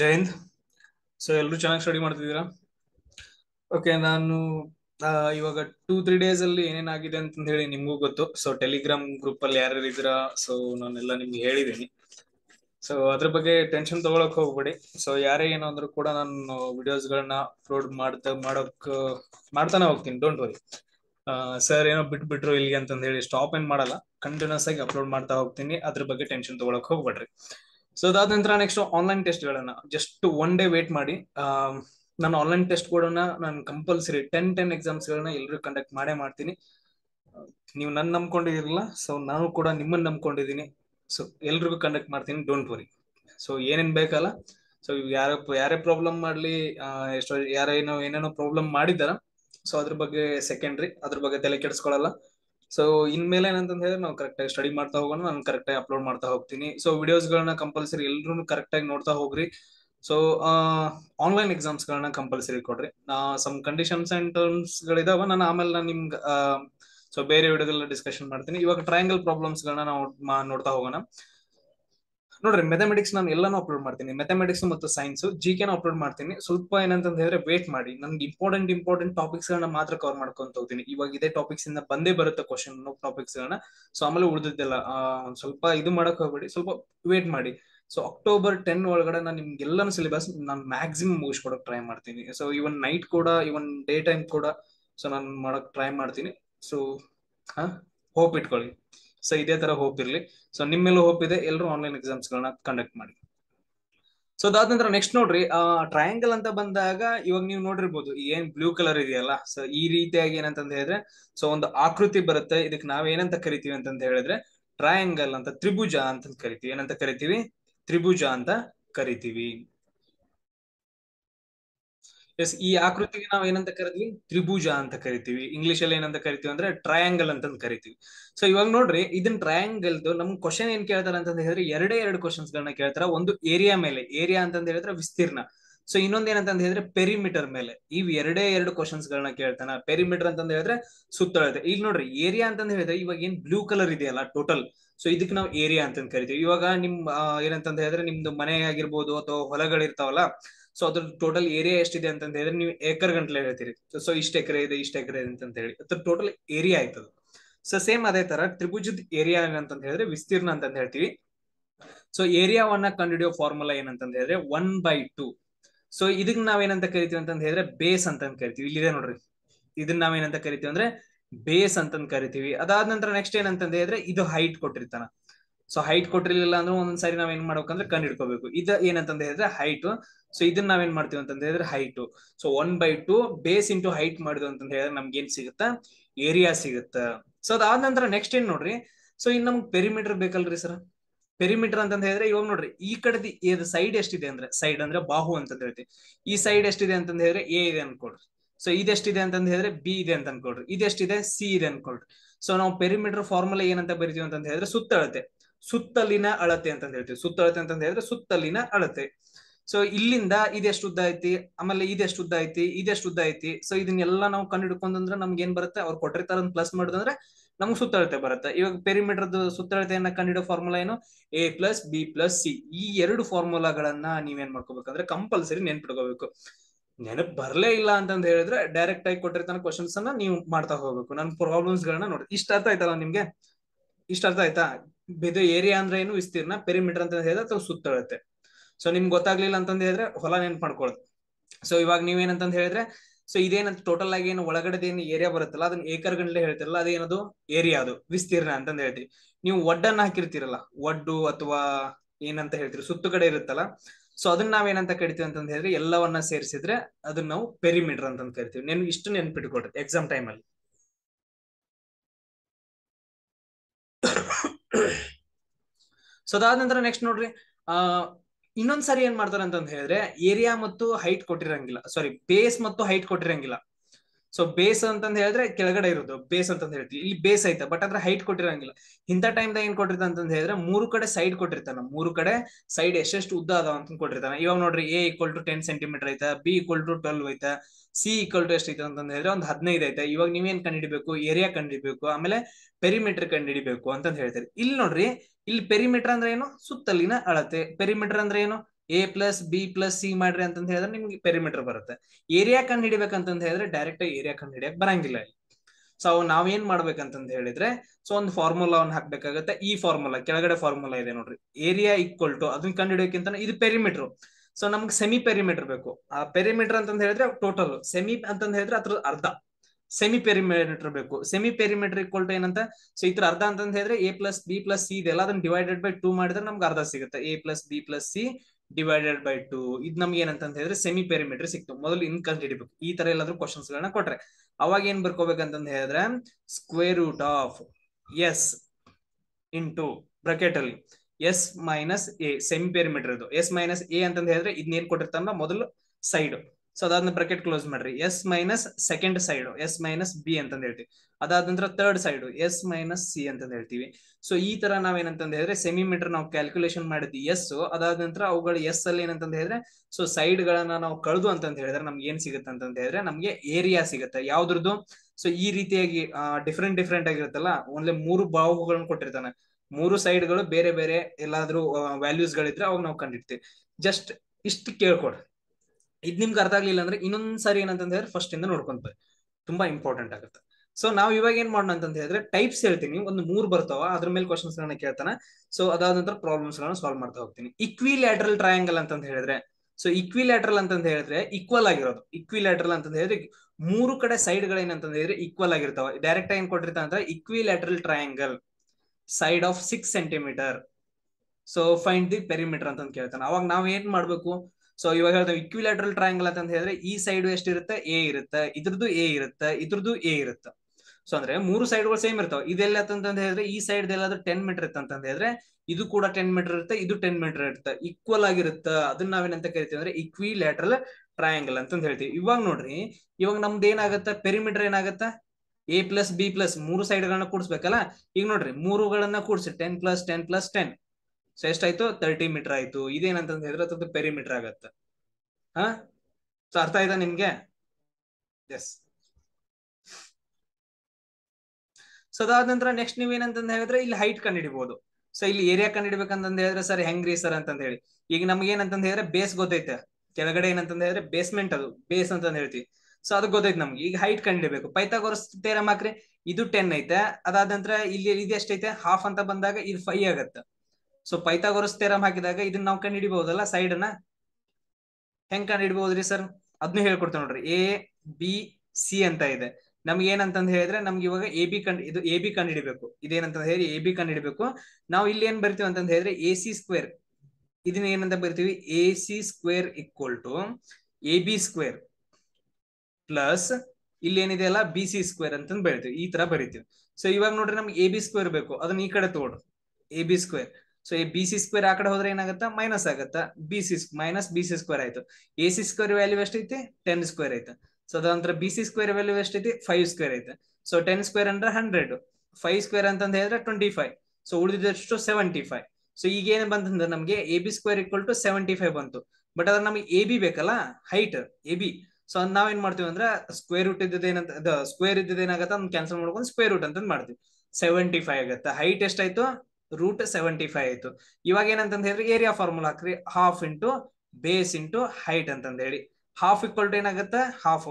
ಜೈ Hind so ಎಲ್ಲರೂ ಚೆನ್ನಾಗಿ study ಮಾಡ್ತಿದ್ದೀರಾ ಓಕೆ ನಾನು ಇವಾಗ ಟೂ ತ್ರೀ ಡೇಸ್ ಅಲ್ಲಿ ಏನೇನಾಗಿದೆ ಅಂತ ಹೇಳಿ ನಿಮಗೂ ಗೊತ್ತು ಸೊ ಟೆಲಿಗ್ರಾಮ್ ಗ್ರೂಪ್ ಅಲ್ಲಿ ಯಾರ್ಯಾರು ಇದ್ದೀರಾ ಸೊ ನಾನೆಲ್ಲ ನಿಮ್ಗೆ ಹೇಳಿದ್ದೀನಿ ಸೊ ಅದ್ರ ಬಗ್ಗೆ ಟೆನ್ಷನ್ ತಗೊಳಕ್ ಹೋಗ್ಬೇಡಿ ಸೊ ಯಾರೇ ಏನೋ ಅಂದ್ರೂ ಕೂಡ ನಾನು ವಿಡಿಯೋಸ್ ವಿಡಿಯೋಸ್ಗಳನ್ನ ಅಪ್ಲೋಡ್ ಮಾಡ್ತಾ ಮಾಡೋಕ್ ಮಾಡ್ತಾನೆ ಹೋಗ್ತೀನಿ ಡೋಂಟ್ ವರಿ ಸರ್ ಏನೋ ಬಿಟ್ಬಿಟ್ರು ಇಲ್ಲಿಗೆ ಅಂತ ಹೇಳಿ ಸ್ಟಾಪ್ ಏನ್ ಮಾಡಲ್ಲ ಕಂಟಿನ್ಯೂಸ್ ಆಗಿ ಅಪ್ಲೋಡ್ ಮಾಡ್ತಾ ಹೋಗ್ತೀನಿ ಅದ್ರ ಬಗ್ಗೆ ಟೆನ್ಷನ್ ತಗೊಳಕ್ ಹೋಗ್ಬೇಡ್ರಿ ಸೊ ಅದಾದ ನಂತರ ನೆಕ್ಸ್ಟ್ ಆನ್ಲೈನ್ ಟೆಸ್ಟ್ ಗಳನ್ನ ಜಸ್ಟ್ ಒನ್ ಡೇ ವೇಟ್ ಮಾಡಿ ನಾನು ಆನ್ಲೈನ್ ಟೆಸ್ಟ್ ಗಳನ್ನ ನಾನು ಕಂಪಲ್ಸರಿ ಟೆನ್ ಟೆನ್ ಎಕ್ಸಾಮ್ಸ್ ಗಳನ್ನ ಎಲ್ಲರೂ ಕಂಡಕ್ಟ್ ಮಾಡೇ ಮಾಡ್ತೀನಿ ನೀವು ನನ್ನ ನಂಬ್ಕೊಂಡಿರಲಿಲ್ಲ ಸೊ ನಾನು ಕೂಡ ನಿಮ್ಮನ್ನ ನಂಬ್ಕೊಂಡಿದ್ದೀನಿ ಸೊ ಎಲ್ರಿಗೂ ಕಂಡಕ್ಟ್ ಮಾಡ್ತೀನಿ ಡೋಂಟ್ ವರಿ ಸೊ ಏನೇನ್ ಬೇಕಲ್ಲ ಸೊ ಯಾರ ಯಾರೇ ಪ್ರಾಬ್ಲಮ್ ಮಾಡ್ಲಿ ಎಷ್ಟೋ ಯಾರೇನೋ ಏನೇನೋ ಪ್ರಾಬ್ಲಮ್ ಮಾಡಿದ್ದಾರ ಸೊ ಅದ್ರ ಬಗ್ಗೆ ಸೆಕೆಂಡ್ರಿ ಅದ್ರ ಬಗ್ಗೆ ತಲೆ ಕೆಡ್ಸ್ಕೊಳಲ್ಲ ಸೊ ಇನ್ಮೇಲೆ ಏನಂತ ಹೇಳಿದ್ರೆ ನಾವು ಕರೆಕ್ಟ್ ಆಗಿ ಸ್ಟಡಿ ಮಾಡ್ತಾ ಹೋಗೋಣ ನಾನು ಕರೆಕ್ಟ್ ಆಗಿ ಅಪ್ಲೋಡ್ ಮಾಡ್ತಾ ಹೋಗ್ತೀನಿ ಸೊ ವಿಡಿಯೋಸ್ ಗಳನ್ನ ಕಂಪಲ್ಸರಿ ಎಲ್ಲರೂ ಕರೆಕ್ಟ್ ಆಗಿ ನೋಡ್ತಾ ಹೋಗ್ರಿ ಸೊ ಆನ್ಲೈನ್ ಎಕ್ಸಾಮ್ಸ್ ಗಳನ್ನ ಕಂಪಲ್ಸರಿ ಕೊಡ್ರಿ ಸಮ್ ಕಂಡೀಷನ್ಸ್ ಅಂಡ್ ಟರ್ಮ್ಸ್ ಗಳಿದಾವ ನಾನು ಆಮೇಲೆ ನಾನು ನಿಮ್ಗೆ ಸೊ ಬೇರೆ ವಿಡಿಯೋದಲ್ಲ ಡಿಸ್ಕಷನ್ ಮಾಡ್ತೀನಿ ಇವಾಗ ಟ್ರಯಾಂಗಲ್ ಪ್ರಾಬ್ಲಮ್ಸ್ ಗಳನ್ನ ನಾವು ನೋಡ್ತಾ ಹೋಗೋಣ ನೋಡ್ರಿ ಮೆಥಮೆಟಿಕ್ಸ್ ನಾನು ಎಲ್ಲಾನು ಅಪ್ಲೋಡ್ ಮಾಡ್ತೀನಿ ಮೆಥಮೆಟಿಕ್ಸ್ ಮತ್ತು ಸೈನ್ಸ್ ಜಿ ಕೆನ ಅಪ್ಲೋಡ್ ಮಾಡ್ತೀನಿ ಸ್ವಲ್ಪ ಏನಂತ ಹೇಳಿದ್ರೆ ವೇಟ್ ಮಾಡಿ ನನ್ಗೆ ಇಂಪಾರ್ಟೆಂಟ್ ಇಂಪಾರ್ಟೆಂಟ್ ಟಾಪಿಕ್ಸ್ ಗಳನ್ನ ಮಾತ್ರ ಕವರ್ ಮಾಡ್ಕೊಂತ ಹೋಗ್ತೀನಿ ಇವಾಗ ಇದೇ ಟಾಪಿಕ್ಸ್ ಇಂದ ಬಂದೇ ಬರುತ್ತೆ ಕ್ವಶನ್ ಟಾಪಿಕ್ಸ್ ಗಳನ್ನ ಸೊ ಆಮೇಲೆ ಉಳಿದಿದ್ದೆಲ್ಲ ಸ್ವಲ್ಪ ಇದು ಮಾಡಕ್ ಹೋಗ್ಬೇಡಿ ಸ್ವಲ್ಪ ವೇಟ್ ಮಾಡಿ ಸೊ ಅಕ್ಟೋಬರ್ ಟೆನ್ ಒಳಗಡೆ ನಾನು ನಿಮ್ಗೆ ಎಲ್ಲಾನು ಸಿಲೆಬಸ್ ನಾನು ಮ್ಯಾಕ್ಸಿಮಮ್ ಮುಗಿಸ್ಕೊಡಕ್ ಟ್ರೈ ಮಾಡ್ತೀನಿ ಸೊ ಇವನ್ ನೈಟ್ ಕೂಡ ಇವನ್ ಡೇ ಟೈಮ್ ಕೂಡ ಸೊ ನಾನು ಮಾಡಕ್ ಟ್ರೈ ಮಾಡ್ತೀನಿ ಸೊ ಹೋಪ್ ಇಟ್ಕೊಳ್ಳಿ ಸೊ ಇದೇ ತರ ಹೋಪ್ ಇರಲಿ ಸೊ ನಿಮ್ಮೆಲ್ಲೂ ಹೋಪ್ ಇದೆ ಎಲ್ಲರೂ ಆನ್ಲೈನ್ ಎಕ್ಸಾಮ್ಸ್ ಗಳನ್ನ ಕಂಡಕ್ಟ್ ಮಾಡಿ ಸೊ ಅದಾದ ನಂತರ ನೆಕ್ಸ್ಟ್ ನೋಡ್ರಿ ಟ್ರಯಾಂಗಲ್ ಅಂತ ಬಂದಾಗ ಇವಾಗ ನೀವು ನೋಡಿರ್ಬೋದು ಏನ್ ಬ್ಲೂ ಕಲರ್ ಇದೆಯಲ್ಲ ಸೊ ಈ ರೀತಿಯಾಗಿ ಏನಂತ ಹೇಳಿದ್ರೆ ಸೊ ಒಂದು ಆಕೃತಿ ಬರುತ್ತೆ ಇದಕ್ಕೆ ನಾವ್ ಏನಂತ ಕರಿತೀವಿ ಅಂತ ಹೇಳಿದ್ರೆ ಟ್ರಯಾಂಗಲ್ ಅಂತ ತ್ರಿಭುಜ ಅಂತ ಕರಿತೀವಿ ಏನಂತ ಕರಿತೀವಿ ತ್ರಿಭುಜ ಅಂತ ಕರಿತೀವಿ ಎಸ್ ಈ ಆಕೃತಿಗೆ ನಾವು ಏನಂತ ಕರಿತೀವಿ ತ್ರಿಭುಜ ಅಂತ ಕರಿತೀವಿ ಇಂಗ್ಲಿಷ್ ಅಲ್ಲಿ ಏನಂತ ಕರಿತೀವಿ ಅಂದ್ರೆ ಟ್ರಯಾಂಗಲ್ ಅಂತ ಕರಿತೀವಿ ಸೊ ಇವಾಗ ನೋಡ್ರಿ ಇದನ್ನ ಟ್ರಯಾಂಗಲ್ ನಮ್ ಕ್ವಶನ್ ಏನ್ ಕೇಳ್ತಾರ ಅಂತಂದ ಹೇಳಿದ್ರೆ ಎರಡೇ ಎರಡು ಕ್ವಶನ್ಸ್ ಗಳನ್ನ ಕೇಳ್ತಾರ ಒಂದು ಏರಿಯಾ ಮೇಲೆ ಏರಿಯಾ ಅಂತಂದ ಹೇಳಿದ್ರೆ ವಿಸ್ತೀರ್ಣ ಸೊ ಇನ್ನೊಂದ್ ಏನಂತ ಹೇಳಿದ್ರೆ ಪೆರಿಮೀಟರ್ ಮೇಲೆ ಇವ್ ಎರಡೇ ಎರಡು ಕ್ವಶನ್ಸ್ ಗಳನ್ನ ಕೇಳ್ತಾನ ಪೆರಿಮೀಟರ್ ಅಂತಂದ ಹೇಳಿದ್ರೆ ಸುತ್ತಳತೆ ಈಗ ನೋಡ್ರಿ ಏರಿಯಾ ಅಂತಂದ ಹೇಳಿದ್ರೆ ಇವಾಗ ಏನ್ ಬ್ಲೂ ಕಲರ್ ಇದೆಯಲ್ಲ ಟೋಟಲ್ ಸೊ ಇದಕ್ಕೆ ನಾವು ಏರಿಯಾ ಅಂತಂದ್ ಕರಿತೀವಿ ಇವಾಗ ನಿಮ್ ಏನಂತ ಹೇಳಿದ್ರೆ ನಿಮ್ದು ಮನೆ ಆಗಿರ್ಬೋದು ಅಥವಾ ಹೊಲಗಳಿರ್ತಾವಲ್ಲ ಸೊ ಅದ್ರ ಟೋಟಲ್ ಏರಿಯಾ ಎಷ್ಟಿದೆ ಅಂತ ಹೇಳಿದ್ರೆ ನೀವು ಏಕರ್ ಗಂಟ್ಲೆ ಹೇಳ್ತೀರಿ ಸೊ ಇಷ್ಟ ಎಕರೆ ಇದೆ ಇಷ್ಟ ಎಕರೆ ಇದೆ ಅಂತ ಹೇಳಿ ಅದ್ರ ಟೋಟಲ್ ಏರಿಯಾ ಆಯ್ತದ ಸೊ ಸೇಮ್ ಅದೇ ತರ ತ್ರಿಭುಜದ ಏರಿಯಾ ಏನಂತ ಹೇಳಿದ್ರೆ ವಿಸ್ತೀರ್ಣ ಅಂತ ಹೇಳ್ತೀವಿ ಸೊ ಏರಿಯಾ ಏರಿಯಾವನ್ನ ಕಂಡುಹಿಡಿಯೋ ಫಾರ್ಮುಲಾ ಏನಂತ ಹೇಳಿದ್ರೆ ಒನ್ ಬೈ ಟು ಸೊ ಇದಕ್ ನಾವೇನಂತ ಕರಿತೀವಿ ಅಂತ ಹೇಳಿದ್ರೆ ಬೇಸ್ ಅಂತ ಕರಿತೀವಿ ಇಲ್ಲಿದೆ ನೋಡ್ರಿ ಇದನ್ನ ನಾವೇನಂತ ಕರಿತೀವಿ ಅಂದ್ರೆ ಬೇಸ್ ಅಂತ ಕರಿತೀವಿ ಅದಾದ ನಂತರ ನೆಕ್ಸ್ಟ್ ಏನಂತ ಹೇಳಿದ್ರೆ ಇದು ಹೈಟ್ ಕೊಟ್ಟಿರ್ತಾನ ಸೊ ಹೈಟ್ ಕೊಟ್ಟಿರ್ಲಿಲ್ಲ ಅಂದ್ರೆ ಒಂದೊಂದ್ಸಾರಿ ನಾವ್ ಏನ್ ಮಾಡ್ಬೇಕಂದ್ರೆ ಕಂಡು ಹಿಡ್ಕೋಬೇಕು ಇದು ಏನಂತಂದ ಹೇಳಿದ್ರೆ ಹೈಟ್ ಸೊ ಇದನ್ನ ನಾವೇನ್ ಮಾಡ್ತೀವಿ ಅಂತ ಹೇಳಿದ್ರೆ height so one by two base into height ಮಾಡಿದ್ವಿ ಅಂತ ಹೇಳಿದ್ರೆ ನಮ್ಗೆ ಏನ್ ಸಿಗುತ್ತ ಏರಿಯಾ ಸಿಗುತ್ತ ಸೊ ಅದಾದ ನಂತರ ನೆಕ್ಸ್ಟ್ ಏನ್ ನೋಡ್ರಿ ಸೊ ಇನ್ ನಮ್ಗೆ ಪೆರಿಮೀಟರ್ ಬೇಕಲ್ರಿ ಸರ್ ಪೆರಿಮೀಟರ್ ಅಂತ ಹೇಳಿದ್ರೆ ಇವಾಗ ನೋಡ್ರಿ ಈ ಕಡೆದ ಇದು ಸೈಡ್ ಎಷ್ಟಿದೆ ಅಂದ್ರೆ ಸೈಡ್ ಅಂದ್ರೆ ಬಾಹು ಅಂತ ಹೇಳ್ತೀವಿ ಈ ಸೈಡ್ ಎಷ್ಟಿದೆ ಅಂತ ಹೇಳಿದ್ರೆ ಎ ಇದೆ ಅನ್ಕೊಳ್ರಿ ಸೊ ಇದೆಷ್ಟಿದೆ ಅಂತಂದ ಹೇಳಿದ್ರೆ ಬಿ ಇದೆ ಅಂತ ಅನ್ಕೊಡ್ರಿ ಇದೆಷ್ಟಿದೆ ಸಿ ಇದೆ ಅನ್ಕೊಳ್ರಿ ಸೊ ನಾವು ಪೆರಿಮೀಟರ್ ಫಾರ್ಮುಲಾ ಏನಂತ ಬರಿತೀವಿ ಅಂತ ಹೇಳಿದ್ರೆ ಸುತ್ತಳತೆ ಸುತ್ತಲಿನ ಅಳತೆ ಅಂತ ಹೇಳ್ತೀವಿ ಸುತ್ತ ಅಳತೆ ಹೇಳಿದ್ರೆ ಸುತ್ತಲಿನ ಅಳತೆ ಸೊ ಇಲ್ಲಿಂದ ಇದೆಷ್ಟು ಉದ್ದ ಐತಿ ಆಮೇಲೆ ಇದೆಷ್ಟು ಉದ್ದ ಐತಿ ಇದೆಷ್ಟು ಉದ್ದ ಐತಿ ಸೊ ಇದನ್ನೆಲ್ಲ ನಾವು ಕಂಡು ಹಿಡ್ಕೊಂಡ್ರೆ ನಮ್ಗೆ ಏನ್ ಬರುತ್ತೆ ಅವ್ರು ಕೊಟ್ಟಿರ್ತಾರ ಪ್ಲಸ್ ಮಾಡುದಂದ್ರೆ ನಮ್ಗೆ ಸುತ್ತಳತೆ ಬರುತ್ತೆ ಇವಾಗ ಪೆರಿಮೀಟರ್ ಸುತ್ತಳತೆಯನ್ನ ಕಂಡಿಡೋ ಫಾರ್ಮುಲಾ ಏನು A plus B plus C ಈ ಎರಡು ಫಾರ್ಮುಲಾಗಳನ್ನ ನೀವೇನ್ ಮಾಡ್ಕೋಬೇಕಂದ್ರೆ ಕಂಪಲ್ಸರಿ ನೆನ್ಪಿಡ್ಕೋಬೇಕು ನೆನಪು ಬರಲೇ ಇಲ್ಲ ಅಂತ ಹೇಳಿದ್ರೆ ಡೈರೆಕ್ಟ್ ಆಗಿ ಕೊಟ್ಟಿರ್ತಾನ ಕ್ವಶನ್ಸ್ ಅನ್ನ ನೀವು ಮಾಡ್ತಾ ಹೋಗ್ಬೇಕು ನನ್ ಪ್ರಾಬ್ಲಮ್ಸ್ ಗಳನ್ನ ನೋಡಿ ಇಷ್ಟ ಅರ್ಥ ಆಯ್ತಲ್ಲ ನಿಮ್ಗೆ ಇಷ್ಟ ಅರ್ಥ ಆಯ್ತಾ ಇದು ಏರಿಯಾ ಅಂದ್ರೆ ಏನು ವಿಸ್ತೀರ್ಣ ಪೆರಿಮೀಟರ್ ಅಂತ ಹೇಳಿದ್ರೆ ಅಥವಾ ಸುತ್ತಳತೆ ಸೊ ನಿಮ್ಗೆ ಗೊತ್ತಾಗ್ಲಿಲ್ಲ ಅಂತಂದ್ರೆ ಹೇಳಿದ್ರೆ ಹೊಲ ನೆನ್ಪ್ ಮಾಡ್ಕೊಳ್ಳೋದು ಸೊ ಇವಾಗ ಏನಂತ ಹೇಳಿದ್ರೆ ಸೊ ಇದೇನಂತ ಟೋಟಲ್ ಆಗಿ ಏನು ಒಳಗಡೆ ಏನು ಏರಿಯಾ ಬರುತ್ತಲ್ಲ ಅದನ್ನ ಏಕರ್ ಗಂಟಲೆ ಹೇಳ್ತಿರಲ್ಲ ಅದೇನದು ಏರಿಯಾ ಅದು ವಿಸ್ತೀರ್ಣ ಅಂತ ಹೇಳ್ತೀವಿ ನೀವು ಒಡ್ಡನ್ನ ಹಾಕಿರ್ತೀರಲ್ಲ ಒಡ್ಡು ಅಥವಾ ಏನಂತ ಹೇಳ್ತೀರಿ ಸುತ್ತು ಕಡೆ ಇರುತ್ತಲ್ಲ ಸೊ ಅದನ್ನ ನಾವೇನಂತ ಕರಿತೀವಿ ಅಂತ ಹೇಳಿದ್ರೆ ಎಲ್ಲವನ್ನ ಸೇರಿಸಿದ್ರೆ ಅದನ್ನ ನಾವು ಪೆರಿಮೀಟರ್ ಅಂತ ಕರಿತೀವಿ ನೆನ್ ಇಷ್ಟು ನೆನ್ಪಿಟ್ಕೊಡ್ರಿ ಎಕ್ಸಾಮ್ ಅಲ್ಲಿ ಸೊ ಅದಾದ ನಂತರ ನೆಕ್ಸ್ಟ್ ನೋಡ್ರಿ ಆ ಇನ್ನೊಂದ್ಸರಿ ಏನ್ ಮಾಡ್ತಾರೆ ಅಂತಂದ್ ಹೇಳಿದ್ರೆ ಏರಿಯಾ ಮತ್ತು ಹೈಟ್ ಕೊಟ್ಟಿರಂಗಿಲ್ಲ ಸಾರಿ ಬೇಸ್ ಮತ್ತು ಹೈಟ್ ಕೊಟ್ಟಿರಂಗಿಲ್ಲ ಸೊ ಬೇಸ್ ಅಂತ ಹೇಳಿದ್ರೆ ಕೆಳಗಡೆ ಇರೋದು ಬೇಸ್ ಅಂತ ಹೇಳ್ತೀವಿ ಇಲ್ಲಿ ಬೇಸ್ ಐತೆ ಬಟ್ ಅದ್ರ ಹೈಟ್ ಕೊಟ್ಟಿರಂಗಿಲ್ಲ ಇಂಥ ಟೈಮ್ ಏನ್ ಕೊಟ್ಟಿರ್ತ ಅಂತ ಹೇಳಿದ್ರೆ ಮೂರು ಕಡೆ ಸೈಡ್ ಕೊಟ್ಟಿರ್ತಾನ ಮೂರು ಕಡೆ ಸೈಡ್ ಎಷ್ಟೆಷ್ಟು ಉದ್ದ ಅದಾವ ಅಂತ ಕೊಟ್ಟಿರ್ತಾನ ಇವಾಗ ನೋಡ್ರಿ A equal to ten centimetre ಐತೆ ಬಿ ಈಕ್ವಲ್ ಟು ಟ್ವೆಲ್ವ್ ಐತೆ ಸಿ ಈಕ್ವಲ್ ಟು ಎಷ್ಟು ಐತೆ ಅಂತ ಹೇಳಿದ್ರೆ ಒಂದು ಹದಿನೈದು ಐತೆ ಇವಾಗ ನೀವೇನ್ ಕಂಡಿಡಿಬೇಕು ಏರಿಯಾ ಕಂಡಿಡಿಬೇಕು ಆಮೇಲೆ ಪೆರಿಮೀಟರ್ ಕಂಡಿಡಿಬೇಕು ಅಂತ ಹೇಳ್ತಾರೆ ಇಲ್ಲಿ ನೋಡ್ರಿ ಇಲ್ಲಿ ಪೆರಿಮೀಟರ್ ಅಂದ್ರೆ ಏನು ಸುತ್ತಲಿನ ಅಳತೆ ಪೆರಿಮೀಟರ್ ಅಂದ್ರೆ ಏನು A plus B plus C ಮಾಡ್ರಿ ಅಂತ ಹೇಳಿದ್ರೆ ನಿಮ್ಗೆ ಪೆರಿಮೀಟರ್ ಬರುತ್ತೆ ಏರಿಯಾ ಕಂಡು ಹಿಡಬೇಕಂತ ಹೇಳಿದ್ರೆ ಡೈರೆಕ್ಟ್ ಏರಿಯಾ ಕಂಡು ಹಿಡಿಯಕ್ ಬರಂಗಿಲ್ಲ ಸೊ ನಾವೇನ್ ಮಾಡ್ಬೇಕಂತಂತ ಹೇಳಿದ್ರೆ ಸೊ ಒಂದು ಫಾರ್ಮುಲಾ ಒಂದು ಹಾಕ್ಬೇಕಾಗತ್ತೆ ಈ ಫಾರ್ಮುಲಾ ಕೆಳಗಡೆ ಫಾರ್ಮುಲಾ ಇದೆ ನೋಡ್ರಿ ಏರಿಯಾ ಈಕ್ವಲ್ ಟು ಅದನ್ನ ಕಂಡು ಇದು ಪೆರಿಮೀಟರ್ ಸೊ ನಮ್ಗೆ ಸೆಮಿ ಪೆರಿಮೀಟರ್ ಬೇಕು ಆ ಪೆರಿಮೀಟರ್ ಅಂತ ಹೇಳಿದ್ರೆ ಟೋಟಲ್ ಸೆಮಿ ಅಂತ ಹೇಳಿದ್ರೆ ಅದ್ರ ಅರ್ಧ ಸೆಮಿ ಪೆರಿಮೀಟರ್ ಬೇಕು ಸೆಮಿ ಪೆರಿಮೀಟರ್ ಈಕ್ವಲ್ ಟು ಏನಂತ ಸೊ ಇದ್ರ ಅರ್ಧ ಅಂತ ಹೇಳಿದ್ರೆ A plus B plus C ಇದೆಲ್ಲ ಅದನ್ನ ಡಿವೈಡೆಡ್ ಬೈ ಟೂ ಮಾಡಿದ್ರೆ ನಮ್ಗೆ ಅರ್ಧ ಸಿಗುತ್ತೆ A plus B plus C divided by two ಇದು ನಮ್ಗೆ ಏನಂತ ಹೇಳಿದ್ರೆ ಸೆಮಿ ಪೆರಿಮೀಟರ್ ಸಿಕ್ತು ಮೊದಲು ಇನ್ಕಂಟ್ ಹಿಡಿಬೇಕು ಈ ತರ ಎಲ್ಲಾದ್ರೂ ಕ್ವಶನ್ಸ್ ಗಳನ್ನ ಕೊಟ್ರೆ ಅವಾಗ ಏನ್ ಬರ್ಕೋಬೇಕಂತಂದ್ ಹೇಳಿದ್ರೆ square root of S to bracket ಅಲ್ಲಿ S minus A semi perimeter ಇದು ಎಸ್ ಮೈನಸ್ ಎ ಅಂತಂದು ಹೇಳಿದ್ರೆ ಇದನ್ನೇನ್ ಕೊಟ್ಟಿರ್ತಂದ್ರ ಮೊದಲು ಸೈಡ್ ಸೊ ಅದಾದ್ನ ಬ್ರಕೆಟ್ ಕ್ಲೋಸ್ ಮಾಡ್ರಿ S minus second side S minus B ಅಂತ ಹೇಳ್ತೀವಿ ಅದಾದ ನಂತರ third side S minus C ಅಂತಂದ ಹೇಳ್ತೀವಿ ಸೊ ಈ ತರ ಏನಂತ ಹೇಳಿದ್ರೆ ಸೆಮಿಮೀಟರ್ ನಾವು ಕ್ಯಾಲ್ಕುಲೇಷನ್ ಮಾಡಿದ್ವಿ ಎಸ್ ಅದಾದ ನಂತರ ಅವುಗಳ ಎಸ್ ಅಲ್ಲಿ ಏನಂತ ಹೇಳಿದ್ರೆ ಸೊ ಸೈಡ್ ಗಳನ್ನ ನಾವು ಕಳೆದು ಅಂತ ಹೇಳಿದ್ರೆ ನಮ್ಗೆ ಏನ್ ಸಿಗುತ್ತೆ ಅಂತಂದ ಹೇಳಿದ್ರೆ ನಮ್ಗೆ ಏರಿಯಾ ಸಿಗುತ್ತೆ ಯಾವ್ದ್ರದ್ದು ಸೊ ಈ ರೀತಿಯಾಗಿ ಡಿಫ್ರೆಂಟ್ ಡಿಫ್ರೆಂಟ್ ಆಗಿರುತ್ತಲ್ಲ ಒಂದ್ಲೆ ಮೂರು ಬಾಹುಗಳನ್ನು ಕೊಟ್ಟಿರ್ತಾನೆ ಮೂರು ಸೈಡ್ ಗಳು ಬೇರೆ ಬೇರೆ ಎಲ್ಲಾದ್ರೂ ವ್ಯಾಲ್ಯೂಸ್ ಗಳಿದ್ರೆ ಅವಾಗ ನಾವು ಕಂಡಿಡ್ತೀವಿ ಜಸ್ಟ್ ಇಷ್ಟು ಕೇಳ್ಕೊಡ್ರಿ ಇದು ನಿಮ್ಗೆ ಅರ್ಥ ಆಗ್ಲಿಲ್ಲ ಅಂದ್ರೆ ಇನ್ನೊಂದ್ಸರಿ ಏನಂತಂದ್ರೆ ಫಸ್ಟ್ ಇಂದ ನೋಡ್ಕೊಂತ ತುಂಬಾ ಇಂಪಾರ್ಟೆಂಟ್ ಆಗುತ್ತೆ ಸೊ ನಾವ್ ಇವಾಗ ಏನ್ ಮಾಡೋಣ ಅಂತ ಹೇಳಿದ್ರೆ ಟೈಪ್ಸ್ ಹೇಳ್ತೀನಿ ಒಂದು ಮೂರ್ ಬರ್ತಾವ ಅದ್ರ ಮೇಲೆ ಕ್ವಶನ್ಸ್ ಗಳನ್ನ ಕೇಳ್ತಾನೆ ಸೊ ಅದಾದ ನಂತರ ಪ್ರಾಬ್ಲಮ್ಸ್ ಗಳನ್ನ ಸಾಲ್ವ್ ಮಾಡ್ತಾ ಹೋಗ್ತೀನಿ ಇಕ್ವಿಲ್ಯಾಟ್ರಲ್ ಟ್ರಯಾಂಗಲ್ ಅಂತ ಹೇಳಿದ್ರೆ ಸೊ ಇಕ್ವಿ ಲ್ಯಾಟ್ರಲ್ ಅಂತ ಹೇಳಿದ್ರೆ ಈಕ್ವಲ್ ಆಗಿರೋದು ಇಕ್ವಿ ಲ್ಯಾಟ್ರಲ್ ಅಂತ ಹೇಳಿದ್ರೆ ಮೂರು ಕಡೆ ಸೈಡ್ ಗಳೇನಂತ ಹೇಳಿದ್ರೆ ಈಕ್ವಲ್ ಆಗಿರ್ತಾವ ಡೈರೆಕ್ಟ್ ಏನ್ ಕೊಟ್ಟಿರ್ತಾ ಅಂದ್ರೆ equilateral triangle side of six centimetre so find the perimeter ಅಂತ ಕೇಳ್ತಾನೆ ಅವಾಗ ನಾವ್ ಏನ್ ಮಾಡ್ಬೇಕು ಸೊ ಇವಾಗ ಹೇಳ್ತೇವೆ ಇಕ್ವಿಲೇಟ್ರಲ್ ಟ್ರಯಾಂಗಲ್ ಅಂತ ಹೇಳಿದ್ರೆ ಈ ಸೈಡ್ ಇರುತ್ತೆ ಎ ಇರುತ್ತೆ ಇದ್ರದ್ದು ಎ ಇರುತ್ತೆ ಇದ್ರದ್ದು ಎ ಇರುತ್ತೆ ಸೊ ಅಂದ್ರೆ ಮೂರು ಸೈಡ್ಗಳು ಸೇಮ್ ಇರ್ತಾವ ಇದೆಲ್ಲ ಹೇಳಿದ್ರೆ ಈ ಸೈಡ್ ಎಲ್ಲಾದ್ರೂ ಟೆನ್ ಮೀಟರ್ ಇತ್ತು ಅಂತ ಹೇಳಿದ್ರೆ ಇದು ಕೂಡ ಟೆನ್ ಮೀಟರ್ ಇರುತ್ತೆ ಇದು ಟೆನ್ ಮೀಟರ್ ಇರುತ್ತೆ ಈಕ್ವಲ್ ಆಗಿರುತ್ತೆ ಅದನ್ನ ನಾವೇನಂತ ಕರಿತೀವಿ ಅಂದ್ರೆ ಇಕ್ವಿ ಲ್ಯಾಟ್ರಲ್ ಟ್ರಯಾಂಗಲ್ ಅಂತ ಹೇಳ್ತೀವಿ ಇವಾಗ ನೋಡ್ರಿ ಇವಾಗ ನಮ್ದು ಏನಾಗತ್ತ ಪೆರಿಮೀಟರ್ ಏನಾಗುತ್ತೆ ಎ ಪ್ಲಸ್ ಬಿ ಪ್ಲಸ್ ಮೂರು ಸೈಡ್ಗಳನ್ನ ಗಳನ್ನ ಕೂಡಿಸ್ಬೇಕಲ್ಲ ಈಗ ನೋಡ್ರಿ ಮೂರುಗಳನ್ನ ಕೂಡಿಸಿ ten plus ten plus ten so ಎಷ್ಟಾಯ್ತು ತರ್ಟಿ ಮೀಟರ್ ಆಯ್ತು ಇದೇನಂತ ಹೇಳಿದ್ರೆ ಅದ್ರದ್ದು ಪೆರಿಮೀಟರ್ ಆಗತ್ತೆ ಹಾ ಸೊ ಅರ್ಥ ಆಯ್ತಾ ನಿಮ್ಗೆ ಎಸ್ ಸೊ ಅದಾದ ನಂತರ ನೆಕ್ಸ್ಟ್ ಏನಂತ ಹೇಳಿದ್ರೆ ಇಲ್ಲಿ ಹೈಟ್ ಕಂಡು ಸೊ ಇಲ್ಲಿ ಏರಿಯಾ ಕಂಡು ಹೇಳಿದ್ರೆ ಸರ್ ಹೆಂಗ್ರಿ ಸರ್ ಅಂತ ಹೇಳಿ ಈಗ ನಮ್ಗೆ ಏನಂತ ಹೇಳಿದ್ರೆ ಬೇಸ್ ಗೊತ್ತೈತೆ ಕೆಳಗಡೆ ಏನಂತಂದ್ ಹೇಳಿದ್ರೆ ಬೇಸ್ಮೆಂಟ್ ಅದು ಬೇಸ್ ಅಂತಂದ್ ಹೇಳ್ತೀವಿ ಸೊ ಅದು ಗೊತ್ತೈತೆ ನಮ್ಗೆ ಈಗ ಹೈಟ್ ಕಂಡಿಡ್ಬೇಕು ಪೈಥಾಗೋರಸ್ ತೇರಮ್ ಹಾಕ್ರಿ ಇದು ಟೆನ್ ಐತೆ ಅದಾದ ನಂತರ ಇಲ್ಲಿ ಇದು ಎಷ್ಟೈತೆ ಹಾಫ್ ಅಂತ ಬಂದಾಗ ಇದು ಫೈ ಆಗತ್ತೆ ಸೊ ಪೈಥಾಗೋರಸ್ ತೇರಮ್ ಹಾಕಿದಾಗ ಇದನ್ನ ನಾವು ಕಂಡು ಹಿಡಿಬಹುದಲ್ಲ ಸೈಡ್ ಅನ್ನ ಹೆಂಗ್ ಕಂಡು ಹಿಡಬಹುದ್ರಿ ಸರ್ ಅದನ್ನು ಹೇಳ್ಕೊಡ್ತೇವೆ ನೋಡ್ರಿ ಎ ಬಿ ಸಿ ಅಂತ ಇದೆ ನಮ್ಗೆ ಏನಂತಂದ್ ಹೇಳಿದ್ರೆ ನಮ್ಗೆ ಇವಾಗ ಎ ಬಿ ಕಂಡು ಇದು ಎ ಬಿ ಕಂಡು ಹಿಡಿಬೇಕು ಇದೇನಂತ ಹೇಳಿ ಎ ಬಿ ಕಂಡು ಹಿಡಿಬೇಕು ನಾವು ಇಲ್ಲಿ ಏನ್ ಬರ್ತೀವಿ ಅಂತಂದ ಹೇಳಿದ್ರೆ ಎ ಸಿ ಸ್ಕ್ವೇರ್ ಇದನ್ನ ಏನಂತ ಬರ್ತೀವಿ A C square equal to A B square plus ಇಲ್ಲಿ ಏನಿದೆ ಅಲ್ಲ ಬಿ ಸಿ ಸ್ಕ್ವೇರ್ ಅಂತಂದ್ ಬರಿತೀವಿ ಈ ತರ ಬರಿತೀವಿ ಸೊ ಇವಾಗ ನೋಡ್ರಿ ನಮ್ಗೆ ಎ ಬಿ ಸ್ಕ್ವೇರ್ ಬೇಕು ಅದನ್ನ ಈ ಕಡೆ ತೋಡು ಎ ಬಿ ಸ್ಕ್ವೇರ್ ಸೊ ಈ ಬಿ ಸಿ ಸ್ಕ್ವೇರ್ ಆ ಕಡೆ ಹೋದ್ರೆ ಏನಾಗುತ್ತೆ ಮೈನಸ್ ಆಗುತ್ತೆ B C minus B C square ಆಯ್ತು ಎ ಸಿ ಸ್ಕ್ವೇರ್ ವ್ಯಾಲ್ಯೂ ಎಷ್ಟೈತೆ ಟೆನ್ ಸ್ಕ್ವೇರ್ ಆಯ್ತು ಸೊ ನಂತರ ಬಿ ಸಿ ಸ್ಕ್ವೇರ್ ವ್ಯಾಲ್ಯೂ ಎಷ್ಟೈತಿ ಫೈವ್ ಸ್ಕ್ವೇರ್ ಆಯ್ತು ಸೊ ಟೆನ್ ಸ್ಕ್ವೇರ್ ಅಂದ್ರೆ ಹಂಡ್ರೆಡ್ ಫೈವ್ ಸ್ಕ್ವೇರ್ ಅಂತಂದ ಹೇಳಿದ್ರೆ ಟ್ವೆಂಟಿ ಫೈವ್ ಸೊ ಉಳಿದಿದ್ದಷ್ಟು ಸೆವೆಂಟಿ ಫೈವ್ ಸೊ ಈಗ ಏನು ಬಂತಂದ್ರೆ ನಮಗೆ A B square equal to seventy five ಬಂತು ಬಟ್ ಅದ್ರ ನಮಗೆ ಎ ಬಿ ಬೇಕಲ್ಲ ಹೈಟ್ ಎ ಬಿ ಸೊ ಅದ್ ನಾವೇನ್ ಮಾಡ್ತೀವಿ ಅಂದ್ರೆ ಸ್ಕ್ವೇರ್ ರೂಟ್ ಇದ್ದದ ಏನಂತ ಸ್ಕ್ವೇರ್ ಇದ್ದದ ಏನಾಗತ್ತ ಕ್ಯಾನ್ಸಲ್ ಮಾಡ್ಕೊಂಡು ಸ್ಕ್ವೇರ್ ರೂಟ್ ಅಂತ ಮಾಡ್ತೀವಿ ಸೆವೆಂಟಿ ಫೈವ್ ಆಗತ್ತೆ ಹೈಟ್ ಎಷ್ಟಾಯ್ತು ರೂಟ್ ಸೆವೆಂಟಿ ಫೈವ್ ಆಯ್ತು ಇವಾಗ ಏನಂತ ಹೇಳ್ರಿ ಏರಿಯಾ ಫಾರ್ಮುಲಾ ಹಾಕ್ರಿ half into base into height ಅಂತಂದ ಹೇಳಿ ಹಾಫ್ ಇಕ್ವಲ್ ಟು ಏನಾಗತ್ತೆ ಹಾಫ್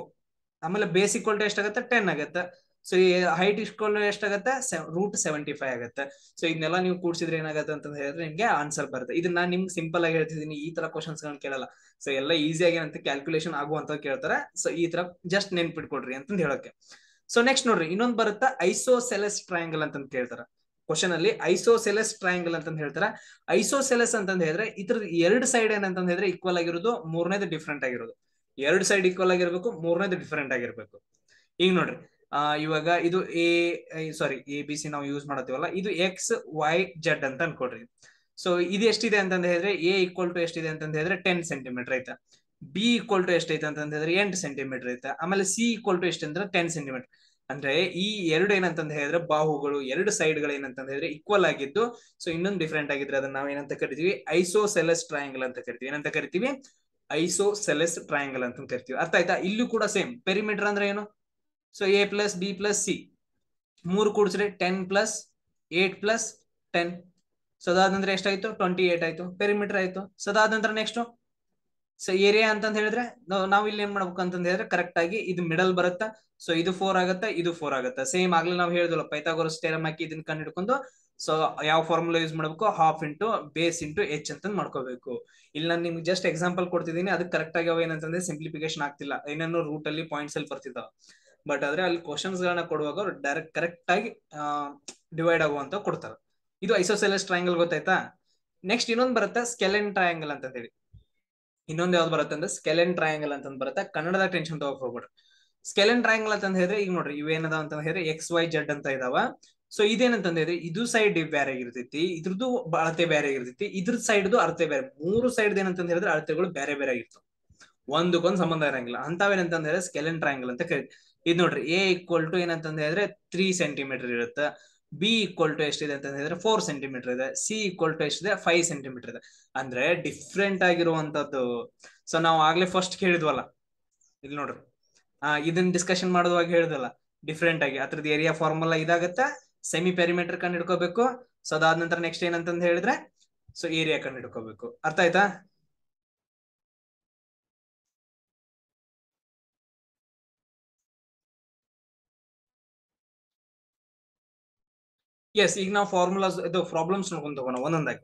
ಆಮೇಲೆ ಬೇಸ್ ಇಕ್ವಲ್ ಟು ಎಷ್ಟಾಗತ್ತೆ ಟೆನ್ ಆಗತ್ತೆ ಸೊ ಈ ಹೈಟ್ ಇಕ್ವಲ್ ಎಷ್ಟಾಗತ್ತೆ ರೂಟ್ ಸೆವೆಂಟಿ ಫೈವ್ ಆಗತ್ತೆ ಸೊ ಇದನ್ನೆಲ್ಲ ನೀವು ಕೂಡಿಸಿದ್ರೆ ಏನಾಗತ್ತೆ ಅಂತ ಹೇಳಿದ್ರೆ ನಿಮ್ಗೆ ಆನ್ಸರ್ ಬರುತ್ತೆ ಇದನ್ನ ನಾನು ನಿಮ್ಗೆ ಸಿಂಪಲ್ ಆಗಿ ಹೇಳ್ತಿದ್ದೀನಿ ಈ ತರ ಕ್ವಶನ್ಸ್ ಗಳನ್ನ ಕೇಳಲ್ಲ ಸೊ ಎಲ್ಲ ಈಸಿಯಾಗಿ ಏನಂತ ಕ್ಯಾಲ್ಕುಲೇಷನ್ ಆಗುವಂತ ಕೇಳ್ತಾರೆ ಸೊ ಈ ತರ ಜಸ್ಟ್ ನೆನ್ಪಿಟ್ಕೊಡ್ರಿ ಅಂತ ಹೇಳೋಕೆ ಸೊ ನೆಕ್ಸ್ಟ್ ನೋಡ್ರಿ ಇನ್ನೊಂದು ಬರುತ್ತೆ ಐಸೋ ಸೆಲೆಸ್ ಟ್ರಯಾಂಗಲ್ ಅಂತ ಕೇಳ್ತಾರೆ ಕ್ವಶನ್ ಅಲ್ಲಿ ಐಸೋಸೆಲೆಸ್ ಟ್ರಯಾಂಗಲ್ ಅಂತ ಹೇಳ್ತಾರೆ ಐಸೋಸೆಲೆಸ್ ಅಂತ ಹೇಳಿದ್ರೆ ಇತರ ಎರಡು ಸೈಡ್ ಏನಂತ ಹೇಳಿದ್ರೆ ಈಕ್ವಲ್ ಆಗಿರೋದು ಮೂರನೇದು ಡಿಫ್ರೆಂಟ್ ಆಗಿರೋದು ಎರಡು ಸೈಡ್ ಈಕ್ವಲ್ ಆಗಿರ್ಬೇಕು ಮೂರನೇದು ಡಿಫ್ರೆಂಟ್ ಆಗಿರ್ಬೇಕು ಈಗ ನೋಡ್ರಿ ಆ ಇವಾಗ ಇದು A sorry A B C ನಾವು ಯೂಸ್ ಮಾಡತ್ತೀವಲ್ಲ ಇದು ಎಕ್ಸ್ ವೈ ಜೆಡ್ ಅಂತ ಅನ್ಕೊಡ್ರಿ ಸೊ ಇದು ಎಷ್ಟಿದೆ ಅಂತ ಹೇಳಿದ್ರೆ ಎ ಈಕ್ವಲ್ ಟು ಎಷ್ಟಿದೆ ಅಂತ ಹೇಳಿದ್ರೆ ಟೆನ್ ಸೆಂಟಿಮೀಟರ್ ಆಯ್ತಾ ಬಿ ಈಕ್ವಲ್ ಟು ಎಷ್ಟೈತೆ ಅಂತಂದ್ರೆ ಎಂಟು ಸೆಂಟಿಮೀಟರ್ ಐತೆ ಆಮೇಲೆ ಸಿ ಈಕ್ವಲ್ ಟು ಎಷ್ಟಂದ್ರೆ ಟೆನ್ ಸೆಂಟಿಮೀಟರ್ ಅಂದ್ರೆ ಈ ಎರಡು ಏನಂತಂದ ಹೇಳಿದ್ರೆ ಬಾಹುಗಳು ಎರಡು ಸೈಡ್ ಗಳು ಏನಂತಂದ ಹೇಳಿದ್ರೆ ಈಕ್ವಲ್ ಆಗಿದ್ದು ಸೊ ಇನ್ನೊಂದು ಡಿಫ್ರೆಂಟ್ ಆಗಿದ್ರೆ ಅದನ್ನ ನಾವು ಏನಂತ ಕರಿತೀವಿ ಐಸೋ ಸೆಲೆಸ್ ಟ್ರಯಾಂಗಲ್ ಅಂತ ಕರಿತೀವಿ ಏನಂತ ಕರಿತೀವಿ ಐಸೋ ಸೆಲೆಸ್ ಟ್ರಯಾಂಗಲ್ ಅಂತ ಕರಿತೀವಿ ಅರ್ಥ ಆಯ್ತಾ ಇಲ್ಲೂ ಕೂಡ ಸೇಮ್ ಪೆರಿಮೀಟರ್ ಅಂದ್ರೆ ಏನು so A plus B plus C ಮೂರು ಕೂಡಿಸ್ರೆ ten plus eight plus ten so ಅದಾದ ನಂತರ ಎಷ್ಟಾಯ್ತು ಟ್ವೆಂಟಿ ಏಟ್ ಆಯ್ತು ಪೆರಿಮೀಟರ್ ಆಯ್ತು ಸೊ ಅದಾದ ನಂತರ ನೆಕ್ಸ್ಟ್ ಸೊ ಏರಿಯಾ ಅಂತ ಹೇಳಿದ್ರೆ ನಾವು ಇಲ್ಲಿ ಏನ್ ಮಾಡ್ಬೇಕು ಅಂತಂದ್ರೆ ಹೇಳಿದ್ರೆ ಕರೆಕ್ಟ್ ಆಗಿ ಇದು ಮಿಡಲ್ ಬರುತ್ತಾ ಸೊ ಇದು ಫೋರ್ ಆಗುತ್ತೆ ಇದು ಫೋರ್ ಆಗುತ್ತೆ ಸೇಮ್ ಆಗ್ಲಿ ನಾವು ಹೇಳಿದ್ವಲ್ಲ ಪೈಥಾಗೋರಸ್ ಥಿಯರಮ್ ಹಾಕಿ ಇದನ್ನ ಕಂಡು ಹಿಡ್ಕೊಂಡು ಸೊ ಯಾವ ಫಾರ್ಮುಲಾ ಯೂಸ್ ಮಾಡಬೇಕು half into base into H ಅಂತ ಮಾಡ್ಕೋಬೇಕು ಇಲ್ಲಿ ನಾನು ನಿಮ್ಗೆ ಜಸ್ಟ್ ಎಕ್ಸಾಂಪಲ್ ಕೊಡ್ತಿದ್ದೀನಿ ಅದಕ್ಕೆ ಕರೆಕ್ಟ್ ಆಗಿ ಏನಂತಂದ್ರೆ ಸಿಂಪ್ಲಿಫಿಕೇಶನ್ ಆಗ್ತಿಲ್ಲ ಏನೇನೋ ರೂಟ್ ಅಲ್ಲಿ ಪಾಯಿಂಟ್ಸ್ ಅಲ್ಲಿ ಬರ್ತಿದ್ದಾವ ಬಟ್ ಆದ್ರೆ ಅಲ್ಲಿ ಕ್ವಶನ್ಸ್ ಗಳನ್ನ ಕೊಡುವಾಗ ಅವ್ರು ಡೈರೆಕ್ಟ್ ಕರೆಕ್ಟ್ ಆಗಿ ಡಿವೈಡ್ ಆಗುವಂತ ಕೊಡ್ತಾರೆ ಇದು ಐಸೋಸೆಲೆಸ್ ಟ್ರಯಾಂಗಲ್ ಗೊತ್ತಾಯ್ತಾ ನೆಕ್ಸ್ಟ್ ಇನ್ನೊಂದು ಬರುತ್ತೆ ಸ್ಕೆಲೆನ್ ಟ್ರಯಾಂಗಲ್ ಅಂತ ಹೇಳಿ ಇನ್ನೊಂದು ಯಾವ್ದು ಬರುತ್ತೆ ಅಂದ್ರೆ ಸ್ಕೆಲೆನ್ ಟ್ರಯಾಂಗಲ್ ಅಂತ ಬರುತ್ತೆ ಕನ್ನಡದ ಟೆನ್ಷನ್ ತಗೋಕ್ ಹೋಗ್ಬಿಡ್ರಿ ಸ್ಕೆಲನ್ ಟ್ರಯಾಂಗಲ್ ಅಂತ ಹೇಳಿದ್ರೆ ಈಗ ನೋಡ್ರಿ ಇವೇನದ ಅಂತ ಹೇಳಿದ್ರೆ ಎಕ್ಸ್ ವೈ ಜೆಡ್ ಅಂತ ಇದಾವ ಸೊ ಹೇಳಿದ್ರೆ ಇದು ಸೈಡ್ ಬೇರೆ ಆಗಿರ್ತೈತಿ ಇದ್ರದ್ದು ಅಳತೆ ಬೇರೆ ಆಗಿರ್ತೈತಿ ಇದ್ರ ಸೈಡ್ದು ಅಳತೆ ಬೇರೆ ಮೂರು ಸೈಡ್ ಏನಂತ ಹೇಳಿದ್ರೆ ಅಳತೆಗಳು ಬೇರೆ ಬೇರೆ ಆಗಿರ್ತವೆ ಒಂದಕ್ಕೊಂದು ಸಂಬಂಧ ಇರಂಗಿಲ್ಲ ಹೇಳಿದ್ರೆ ಸ್ಕೆಲನ್ ಟ್ರಯಾಂಗಲ್ ಅಂತ ಕರಿ ಇದು ನೋಡ್ರಿ ಎ ಈಕ್ವಲ್ ಟು ಏನಂತ ಹೇಳಿದ್ರೆ ತ್ರೀ ಸೆಂಟಿಮೀಟರ್ ಇರುತ್ತೆ ಬಿ ಈಕ್ವಲ್ ಟು ಎಷ್ಟಿದೆ ಅಂತ ಹೇಳಿದ್ರೆ ಫೋರ್ ಸೆಂಟಿಮೀಟರ್ ಇದೆ ಸಿ ಈಕ್ವಲ್ ಟು ಎಷ್ಟಿದೆ ಫೈವ್ ಸೆಂಟಿಮೀಟರ್ ಇದೆ ಅಂದ್ರೆ ಡಿಫ್ರೆಂಟ್ ಆಗಿರುವಂತದ್ದು ಸೊ ನಾವು ಆಗ್ಲೇ ಫಸ್ಟ್ ಕೇಳಿದ್ವಲ್ಲ ಇಲ್ಲಿ ನೋಡ್ರಿ ಇದನ್ನ ಡಿಸ್ಕಷನ್ ಮಾಡುವಾಗ ಹೇಳ್ದಲ್ಲ ಡಿಫ್ರೆಂಟ್ ಆಗಿ ಅದ್ರದ್ದು ಏರಿಯಾ ಫಾರ್ಮುಲಾ ಇದಾಗತ್ತ ಸೆಮಿ ಪೆರಿಮೀಟರ್ ಕಂಡು ಹಿಡ್ಕೋಬೇಕು ಸೊ ಅದಾದ ನಂತರ ನೆಕ್ಸ್ಟ್ ಏನಂತ ಹೇಳಿದ್ರೆ ಸೊ ಏರಿಯಾ ಕಂಡು ಹಿಡ್ಕೋಬೇಕು ಅರ್ಥ ಆಯ್ತಾ ಎಸ್ ಈಗ ನಾವು ಫಾರ್ಮುಲಾಸ್ ಇದು ಪ್ರಾಬ್ಲಮ್ಸ್ ನೋಡ್ಕೊಂಡು ತಗೋಣ ಒಂದೊಂದಾಗಿ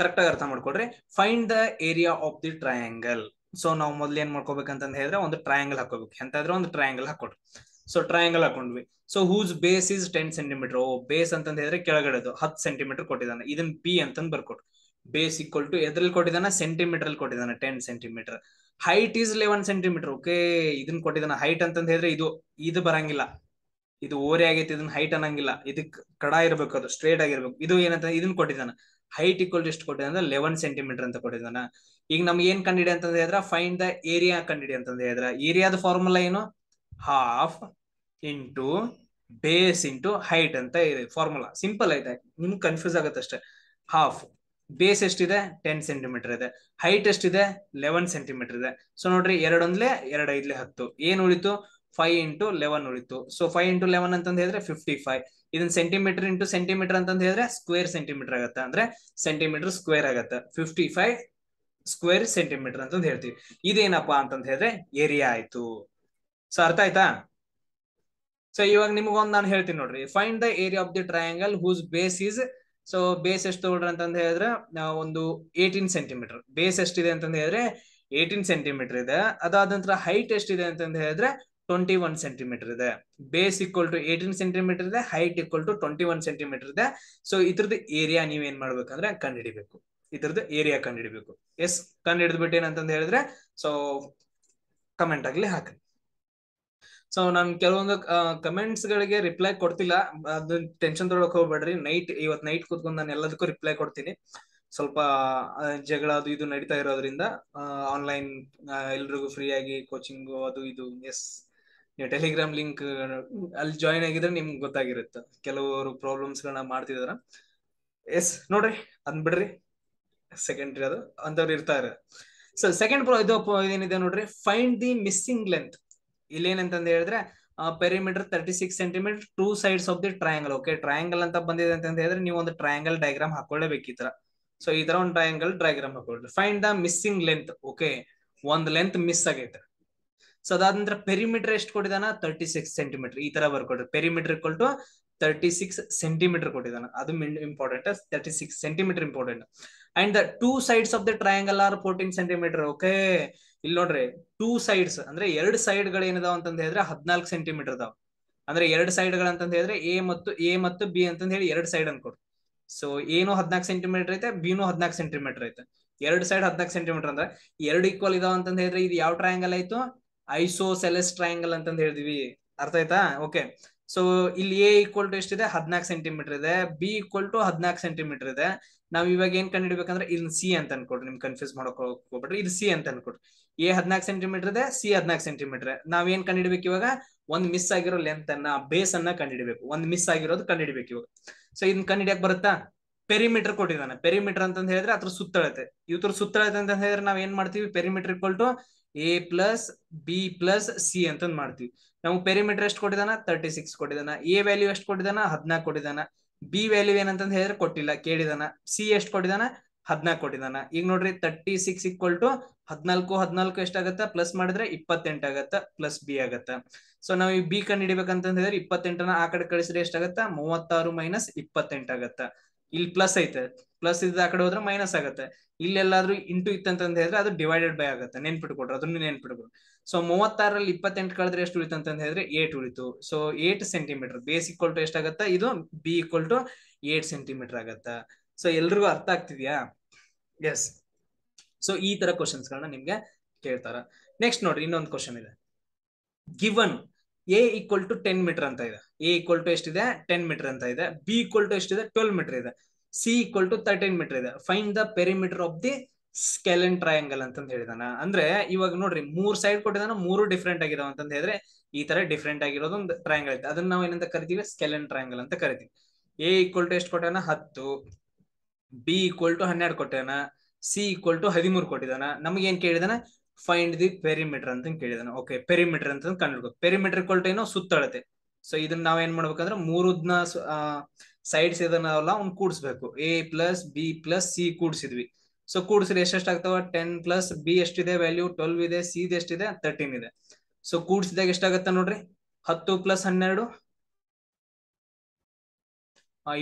ಕರೆಕ್ಟ್ ಆಗಿ ಅರ್ಥ ಮಾಡ್ಕೊಡ್ರಿ find the area of the triangle so ನಾವು ಮೊದ್ಲು ಏನ್ ಮಾಡ್ಕೋಬೇಕಂತಂದ್ ಹೇಳಿದ್ರೆ ಒಂದು ಟ್ರಯಾಂಗಲ್ ಹಾಕೋಬೇಕು ಎಂತಾದ್ರೆ ಒಂದು ಟ್ರಯಾಂಗಲ್ ಹಾಕೊಡ್ರಿ ಸೊ ಟ್ರಯಾಂಗಲ್ ಹಾಕೊಂಡ್ವಿ so whose base is ten centimetre oh base ಅಂತಂದ ಹೇಳಿದ್ರೆ ಕೆಳಗಡೆದು ಹತ್ ಸೆಂಟಿಮೀಟರ್ ಕೊಟ್ಟಿದ್ದಾನೆ ಇದನ್ ಬಿ ಅಂತಂದ್ ಬರ್ಕೊಟ್ರು ಬೇಸ್ ಈಕ್ವಲ್ ಟು ಎದ್ರಲ್ಲಿ ಕೊಟ್ಟಿದ್ದಾನ ಸೆಂಟಿಮೀಟರ್ ಅಲ್ಲಿ ಕೊಟ್ಟಿದ್ದಾನೆ ten centimetre height is eleven centimetre okay ಇದನ್ನ ಕೊಟ್ಟಿದ್ದಾನೆ ಹೈಟ್ ಅಂತಂದ್ ಹೇಳಿದ್ರೆ ಇದು ಇದು ಬರಂಗಿಲ್ಲ ಇದು ಓರೆ ಆಗೈತಿ ಇದನ್ನ ಹೈಟ್ ಅನ್ನಂಗಿಲ್ಲ ಇದಕ್ ಕಡ ಇರ್ಬೇಕು ಅದು ಸ್ಟ್ರೇಟ್ ಆಗಿರ್ಬೇಕು ಇದು ಏನಂತ ಇದನ್ನ ಕೊಟ್ಟಿದ್ದಾನೆ ಹೈಟ್ ಈಕ್ವಲ್ ಎಷ್ಟು ಕೊಟ್ಟಿದೆ ಅಂದ್ರೆ ಲೆವೆನ್ ಸೆಂಟಿಮೀಟರ್ ಅಂತ ಕೊಟ್ಟಿದ್ದಾನ ಈಗ ನಮ್ಗೆ ಏನ್ ಕಂಡಿಡಿ ಅಂತಂದ್ರೆ ಹೇಳಿದ್ರ ಫೈಂಡ್ ದ ಏರಿಯಾ ಕಂಡಿಡಿ ಅಂತಂದ್ರೆ ಹೇಳಿದ್ರ ಏರಿಯಾದ ಫಾರ್ಮುಲಾ ಏನು half into base into height ಅಂತ ಇದೆ ಫಾರ್ಮುಲಾ ಸಿಂಪಲ್ ಐತೆ ನಿಮ್ಗೆ ಕನ್ಫ್ಯೂಸ್ ಆಗುತ್ತೆ ಅಷ್ಟೇ ಹಾಫ್ ಬೇಸ್ ಎಷ್ಟಿದೆ ಟೆನ್ ಸೆಂಟಿಮೀಟರ್ ಇದೆ ಹೈಟ್ ಎಷ್ಟಿದೆ ಲೆವೆನ್ ಸೆಂಟಿಮೀಟರ್ ಇದೆ ಸೊ ನೋಡ್ರಿ ಎರಡೊಂದ್ಲೆ ಎರಡ್ ಐದ್ಲೆ ಹತ್ತು ಏನ್ ಉಳಿತು ಫೈವ್ ಇಂಟು ಲೆವೆನ್ ಉಳಿತು ಸೊ ಫೈವ್ ಇಂಟು ಲೆವೆನ್ ಅಂತ ಹೇಳಿದ್ರೆ ಫಿಫ್ಟಿ ಫೈವ್ ಇದನ್ನ ಸೆಂಟಿಮೀಟರ್ ಇಂಟು ಸೆಂಟಿಮೀಟರ್ ಅಂತ ಹೇಳಿದ್ರೆ ಸ್ಕ್ವೇರ್ ಸೆಂಟಿಮೀಟರ್ ಆಗುತ್ತೆ ಅಂದ್ರೆ ಸೆಂಟಿಮೀಟರ್ ಸ್ಕ್ವೇರ್ ಆಗುತ್ತೆ ಫಿಫ್ಟಿ ಫೈವ್ ಸ್ಕ್ವೇರ್ ಸೆಂಟಿಮೀಟರ್ ಅಂತ ಹೇಳ್ತೀವಿ ಇದೇನಪ್ಪಾ ಅಂತಂದ್ ಹೇಳಿದ್ರೆ ಏರಿಯಾ ಆಯ್ತು ಸೊ ಅರ್ಥ ಆಯ್ತಾ ಸೊ ಇವಾಗ ನಿಮ್ಗೊಂದು ನಾನು ಹೇಳ್ತೀನಿ ನೋಡ್ರಿ find the area of the triangle whose base is so base ಎಷ್ಟು ತಗೊಳ್ರಿ ಅಂತಂದು ಹೇಳಿದ್ರೆ ಒಂದು ಏಯ್ಟೀನ್ ಸೆಂಟಿಮೀಟರ್ ಬೇಸ್ ಎಷ್ಟಿದೆ ಅಂತಂದ್ರೆ ಹೇಳಿದ್ರೆ ಏಯ್ಟೀನ್ ಸೆಂಟಿಮೀಟರ್ ಇದೆ ಅದಾದ ನಂತರ ಹೈಟ್ ಎಷ್ಟಿದೆ ಅಂತಂದ್ರೆ ಹೇಳಿದ್ರೆ ಟ್ವೆಂಟಿ ಒನ್ ಸೆಂಟಿಮೀಟರ್ ಇದೆ base equal to eighteen centimetre ಇದೆ height equal to twenty one centimetre ಇದೆ ಸೊ ಇದ್ರದ್ದು ಏರಿಯಾ ಏನ್ ಮಾಡ್ಬೇಕಂದ್ರೆ ಕಂಡುಹಿಡಿಬೇಕು ಇದ್ರದ್ದು ಏರಿಯಾ ಕಂಡುಹಿಡಿಬೇಕು ಎಸ್ ಕಂಡು ಹಿಡಿದ್ಬಿಟ್ಟು ಏನಂತಂದು ಹೇಳಿದ್ರೆ ಸೊ ಕಮೆಂಟ್ ಆಗ್ಲಿ ಹಾಕಿ ಸೊ ನಾನು ಕೆಲವೊಂದು ಕಮೆಂಟ್ಸ್ ಗಳಿಗೆ ರಿಪ್ಲೈ ಕೊಡ್ತಿಲ್ಲ ಅದು ಟೆನ್ಷನ್ ತೊಗೊಳಕ್ ಹೋಗ್ಬೇಡ್ರಿ ನೈಟ್ ಇವತ್ ನೈಟ್ ಕೂತ್ಕೊಂಡು ನಾನು ಎಲ್ಲದಕ್ಕೂ ರಿಪ್ಲೈ ಕೊಡ್ತೀನಿ ಸ್ವಲ್ಪ ಜಗಳ ಅದು ಇದು ನಡೀತಾ ಇರೋದ್ರಿಂದ ಆನ್ಲೈನ್ ಎಲ್ರಿಗೂ ಫ್ರೀ ಆಗಿ ಕೋಚಿಂಗು ಅದು ಇದು ಎಸ್ ಟೆಲಿಗ್ರಾಮ್ ಲಿಂಕ್ ಅಲ್ಲಿ ಜಾಯಿನ್ ಆಗಿದ್ರೆ ನಿಮ್ಗೆ ಗೊತ್ತಾಗಿರುತ್ತೆ ಕೆಲವರು ಪ್ರಾಬ್ಲಮ್ಸ್ ಗಳನ್ನ ಮಾಡ್ತಿದಾರ ಎಸ್ ನೋಡ್ರಿ ಅಂದ್ಬಿಡ್ರಿ ಬಿಡ್ರಿ ಸೆಕೆಂಡ್ರಿ ಅದು ಅಂತವ್ರು ಇರ್ತಾರೆ ಸೊ ಸೆಕೆಂಡ್ ಇದು ಏನಿದೆ ನೋಡ್ರಿ ಫೈಂಡ್ ದಿ ಮಿಸ್ಸಿಂಗ್ ಲೆಂತ್ ಇಲ್ಲೇನಂತಂದ ಹೇಳಿದ್ರೆ perimeter thirty six centimetre two sides of the triangle okay triangle ಅಂತ ಬಂದಿದೆ ಅಂತ ಹೇಳಿದ್ರೆ ನೀವು ಒಂದು ಟ್ರಯಾಂಗಲ್ ಡಯಾಗ್ರಾಮ್ ಹಾಕೊಳ್ಳೇಬೇಕು ಸೊ ಈ ತರ ಒಂದು ಟ್ರಯಾಂಗಲ್ ಡಯಾಗ್ರಾಮ್ ಹಾಕೊಳ್ಳಿ find the missing length okay ಒಂದ್ ಲೆಂತ್ ಮಿಸ್ ಆಗೈತೆ ಸೊ ನಂತರ ಪೆರಿಮೀಟರ್ ಎಷ್ಟು ಕೊಟ್ಟಿದಾನ ತರ್ಟಿ ಸಿಕ್ಸ್ ಸೆಂಟಿಮೀಟರ್ ಈ ತರ ಬರ್ಕೊಟ್ರಿ perimeter equal to thirty six centimetre ಕೊಟ್ಟಿದಾನ ಅದು important thirty six centimetre important and the two sides of the triangle are fourteen centimetre okay ಇಲ್ಲಿ ನೋಡ್ರಿ ಟೂ ಸೈಡ್ಸ್ ಅಂದ್ರೆ ಎರಡು ಸೈಡ್ ಗಳು ಏನಿದಾವ ಅಂತ ಹೇಳಿದ್ರೆ ಹದಿನಾಲ್ಕು ಸೆಂಟಿಮೀಟರ್ ಅದಾವ ಅಂದ್ರೆ ಎರಡು ಸೈಡ್ ಗಳು ಅಂತ ಹೇಳಿದ್ರೆ ಎ ಮತ್ತು ಎ ಮತ್ತು ಬಿ ಅಂತ ಹೇಳಿ ಎರಡು ಸೈಡ್ ಅನ್ಕೊಡ್ರಿ ಸೊ ಏನು ಹದಿನಾಲ್ಕು ಸೆಂಟಿಮೀಟರ್ ಐತೆ ಬಿನು ಹದಿನಾಲ್ಕು ಸೆಂಟಿಮೀಟರ್ ಐತೆ ಎರಡು ಸೈಡ್ ಹದಿನಾಲ್ಕು ಸೆಂಟಿಮೀಟರ್ ಅಂದ್ರೆ ಎರಡು ಈಕ್ವಲ್ ಇದಾವ ಅಂತ ಹೇಳಿದ್ರೆ ಇದು ಯಾವ ಟ್ರಯಾಂಗಲ್ ಆಯ್ತು ಐಸೋ ಸೆಲೆಸ್ ಟ್ರಯಾಂಗಲ್ ಅಂತಂದು ಹೇಳಿದ್ವಿ ಅರ್ಥ ಆಯ್ತಾ ಓಕೆ ಸೊ ಇಲ್ಲಿ ಎ ಈಕ್ವಲ್ ಟು ಎಷ್ಟಿದೆ ಹದಿನಾಲ್ಕು ಸೆಂಟಿಮೀಟರ್ ಇದೆ ಬಿ ಈಕ್ವಲ್ ಟು ಹದಿನಾಲ್ಕು ಸೆಂಟಿಮೀಟರ್ ಇದೆ ನಾವ್ ಇವಾಗ ಏನ್ ಕಂಡಿಡ್ಬೇಕಂದ್ರೆ ಇಲ್ಲಿ ಸಿ ಅಂತ ಅನ್ಕೊಡ್ರಿ ನಿಮ್ ಕನ್ಫ್ಯೂಸ್ ಮಾಡಕ್ ಹೋಗ್ಬಿಟ್ರಿ ಇದು ಸಿ ಅಂತ ಅನ್ಕೊಡ್ರಿ ಎ ಹದಿನಾಲ್ಕು ಸೆಂಟಿಮೀಟರ್ ಇದೆ ಸಿ ಹದಿನಾಲ್ಕು ಸೆಂಟಿಮೀಟರ್ ನಾವ್ ಏನ್ ಇವಾಗ ಒಂದ್ ಮಿಸ್ ಆಗಿರೋ ಲೆಂತ್ ಅನ್ನ ಬೇಸ್ ಅನ್ನ ಕಂಡಿಡ್ಬೇಕು ಒಂದ್ ಮಿಸ್ ಆಗಿರೋದು ಕಂಡಿಡ್ಬೇಕು ಇವಾಗ ಸೊ ಇದನ್ನ ಕಂಡಿಡಿಯಕ್ ಬರುತ್ತಾ ಪೆರಿಮೀಟರ್ ಕೊಟ್ಟಿದ್ದಾನೆ ಪೆರಿಮೀಟರ್ ಅಂತ ಹೇಳಿದ್ರೆ ಅದ್ರ ಸುತ್ತಳತೆ ಇವತ್ತರ ಸುತ್ತಳತೆ ಅಂತ ಹೇಳಿದ್ರೆ ನಾವ್ ಏನ್ ಮಾಡ್ತೀವಿ perimeter equal A plus B plus C ಅಂತ ಮಾಡ್ತೀವಿ ನಾವು ಪೆರಿಮೀಟರ್ ಎಷ್ಟು ಕೊಟ್ಟಿದಾನ ತರ್ಟಿ ಸಿಕ್ಸ್ ಕೊಟ್ಟಿದಾನ ಎ ವ್ಯಾಲ್ಯೂ ಎಷ್ಟು ಕೊಟ್ಟಿದಾನ ಹದ್ನಾಕ್ ಕೊಟ್ಟಿದಾನ ಬಿ ವ್ಯಾಲ್ಯೂ ಏನಂತ ಹೇಳಿದ್ರೆ ಕೊಟ್ಟಿಲ್ಲ ಕೇಳಿದಾನ ಸಿ ಎಷ್ಟು ಕೊಟ್ಟಿದಾನ ಹದ್ನಾಕ್ ಕೊಟ್ಟಿದಾನ ಈಗ ನೋಡ್ರಿ ತರ್ಟಿ ಸಿಕ್ಸ್ ಇಕ್ವಲ್ ಟು ಹದಿನಾಲ್ಕು ಹದ್ನಾಲ್ಕು ಎಷ್ಟಾಗತ್ತ ಪ್ಲಸ್ ಮಾಡಿದ್ರೆ ಇಪ್ಪತ್ತೆಂಟು ಆಗತ್ತ ಪ್ಲಸ್ ಬಿ ಆಗತ್ತ ಸೊ ನಾವು ಈ ಬಿ ಕಂಡು ಹಿಡಿಬೇಕಂತ ಹೇಳಿದ್ರೆ ಇಪ್ಪತ್ತೆಂಟನ ಆ ಕಡೆ ಕಳಿಸಿದ್ರೆ ಎಷ್ಟಾಗತ್ತ ಮೂವತ್ತಾರು ಮೈನಸ್ ಇಪ್ಪತ್ತೆಂಟು ಆಗತ್ತ ಇಲ್ಲಿ ಪ್ಲಸ್ ಐತೆ ಪ್ಲಸ್ ಇದ್ದ ಆ ಕಡೆ ಹೋದ್ರೆ ಮೈನಸ್ ಆಗುತ್ತೆ ಇಲ್ಲೆಲ್ಲಾದ್ರೂ ಇಂಟು ಇತ್ತಂತ ಹೇಳಿದ್ರೆ ಅದು ಡಿವೈಡೆಡ್ ಬೈ ಆಗುತ್ತೆ ನೆನ್ಪಿಟ್ಕೊಡ್ರಿ ಅದನ್ನ ನೆನ್ಪಿಟ್ಕೊಡ್ರಿ ಸೊ ಮೂವತ್ತಾರಲ್ಲಿ ಇಪ್ಪತ್ತೆಂಟು ಕಳೆದ್ರೆ ಎಷ್ಟು ಉಳಿತು ಅಂತ ಹೇಳಿದ್ರೆ ಏಟ್ ಉಳಿತು so eight centimetre base equal to ಎಷ್ಟಾಗತ್ತ ಇದು B equal to eight centimetre ಆಗತ್ತ ಸೊ ಎಲ್ರಿಗೂ ಅರ್ಥ ಆಗ್ತಿದ್ಯಾ ಎಸ್ ಸೊ ಈ ತರ ಕ್ವಶನ್ಸ್ ಗಳನ್ನ ನಿಮ್ಗೆ ಕೇಳ್ತಾರ ನೆಕ್ಸ್ಟ್ ನೋಡ್ರಿ ಇನ್ನೊಂದು ಕ್ವಶನ್ ಇದೆ given A equal to ten metre ಅಂತ ಇದೆ ಎ ಈಕ್ವಲ್ ಟು ಎಷ್ಟಿದೆ ಟೆನ್ ಮೀಟರ್ ಅಂತ ಇದೆ ಬಿ ಈಕ್ವಲ್ ಟು ಎಷ್ಟಿದೆ ಟ್ವೆಲ್ ಮೀಟರ್ ಇದೆ C equal to thirteen metre ಇದೆ find the perimeter of the scalene triangle ಅಂತ ಹೇಳಿದಾನ ಅಂದ್ರೆ ಇವಾಗ ನೋಡ್ರಿ ಮೂರ್ ಸೈಡ್ ಕೊಟ್ಟಿದಾನ ಮೂರು ಡಿಫ್ರೆಂಟ್ ಆಗಿರೋ ಅಂತಂದ ಹೇಳಿದ್ರೆ ಈ ತರ ಡಿಫ್ರೆಂಟ್ ಆಗಿರೋದು ಒಂದು ಟ್ರಯಾಂಗಲ್ ಐತೆ ಅದನ್ನ ನಾವು ಏನಂತ ಕರಿತೀವಿ ಸ್ಕೆಲೆನ್ ಟ್ರಯಾಂಗಲ್ ಅಂತ ಕರಿತೀವಿ ಎ ಈಕ್ವಲ್ ಟು ಎಷ್ಟು ಕೊಟ್ಟಾನ ಹತ್ತು ಬಿ ಈಕ್ವಲ್ ಟು ಹನ್ನೆರಡು ಕೊಟ್ಟಾನ ಸಿ ಈಕ್ವಲ್ ಟು ಹದಿಮೂರು ಕೊಟ್ಟಿದಾನ ನಮಗೆ ಏನ್ ಕೇಳಿದಾನ ಫೈಂಡ್ ದಿ ಪೆರಿಮೀಟರ್ ಅಂತ ಕೇಳಿದಾನ ಓಕೆ ಪೆರಿಮೀಟರ್ ಅಂತ ಕಂಡು ಪೆರಿಮೀಟರ್ ಕೊಟ್ಟು ಏನೋ ಸುತ್ತಳತೆ ಸೊ ಇದನ್ನ ನಾವ್ ಏನ್ ಮಾಡ್ಬೇಕಂದ್ರೆ ಮೂರದ್ನ ಸೈಡ್ಸ್ ಇದನ್ನೆಲ್ಲ ಅವ್ನ್ ಕೂಡಿಸ್ಬೇಕು A plus B plus C ಕೂಡಿಸಿದ್ವಿ ಸೊ ಕೂಡಿಸ್ರಿ ಎಷ್ಟೆಷ್ಟಾಗ್ತಾವ ಟೆನ್ ಪ್ಲಸ್ ಬಿ ಎಷ್ಟಿದೆ ವ್ಯಾಲ್ಯೂ ಟ್ವೆಲ್ವ್ ಇದೆ ಸಿ ಎಷ್ಟಿದೆ ತರ್ಟೀನ್ ಇದೆ ಸೊ ಕೂಡಿಸಿದಾಗ ಎಷ್ಟಾಗತ್ತ ನೋಡ್ರಿ ಹತ್ತು ಪ್ಲಸ್ ಹನ್ನೆರಡು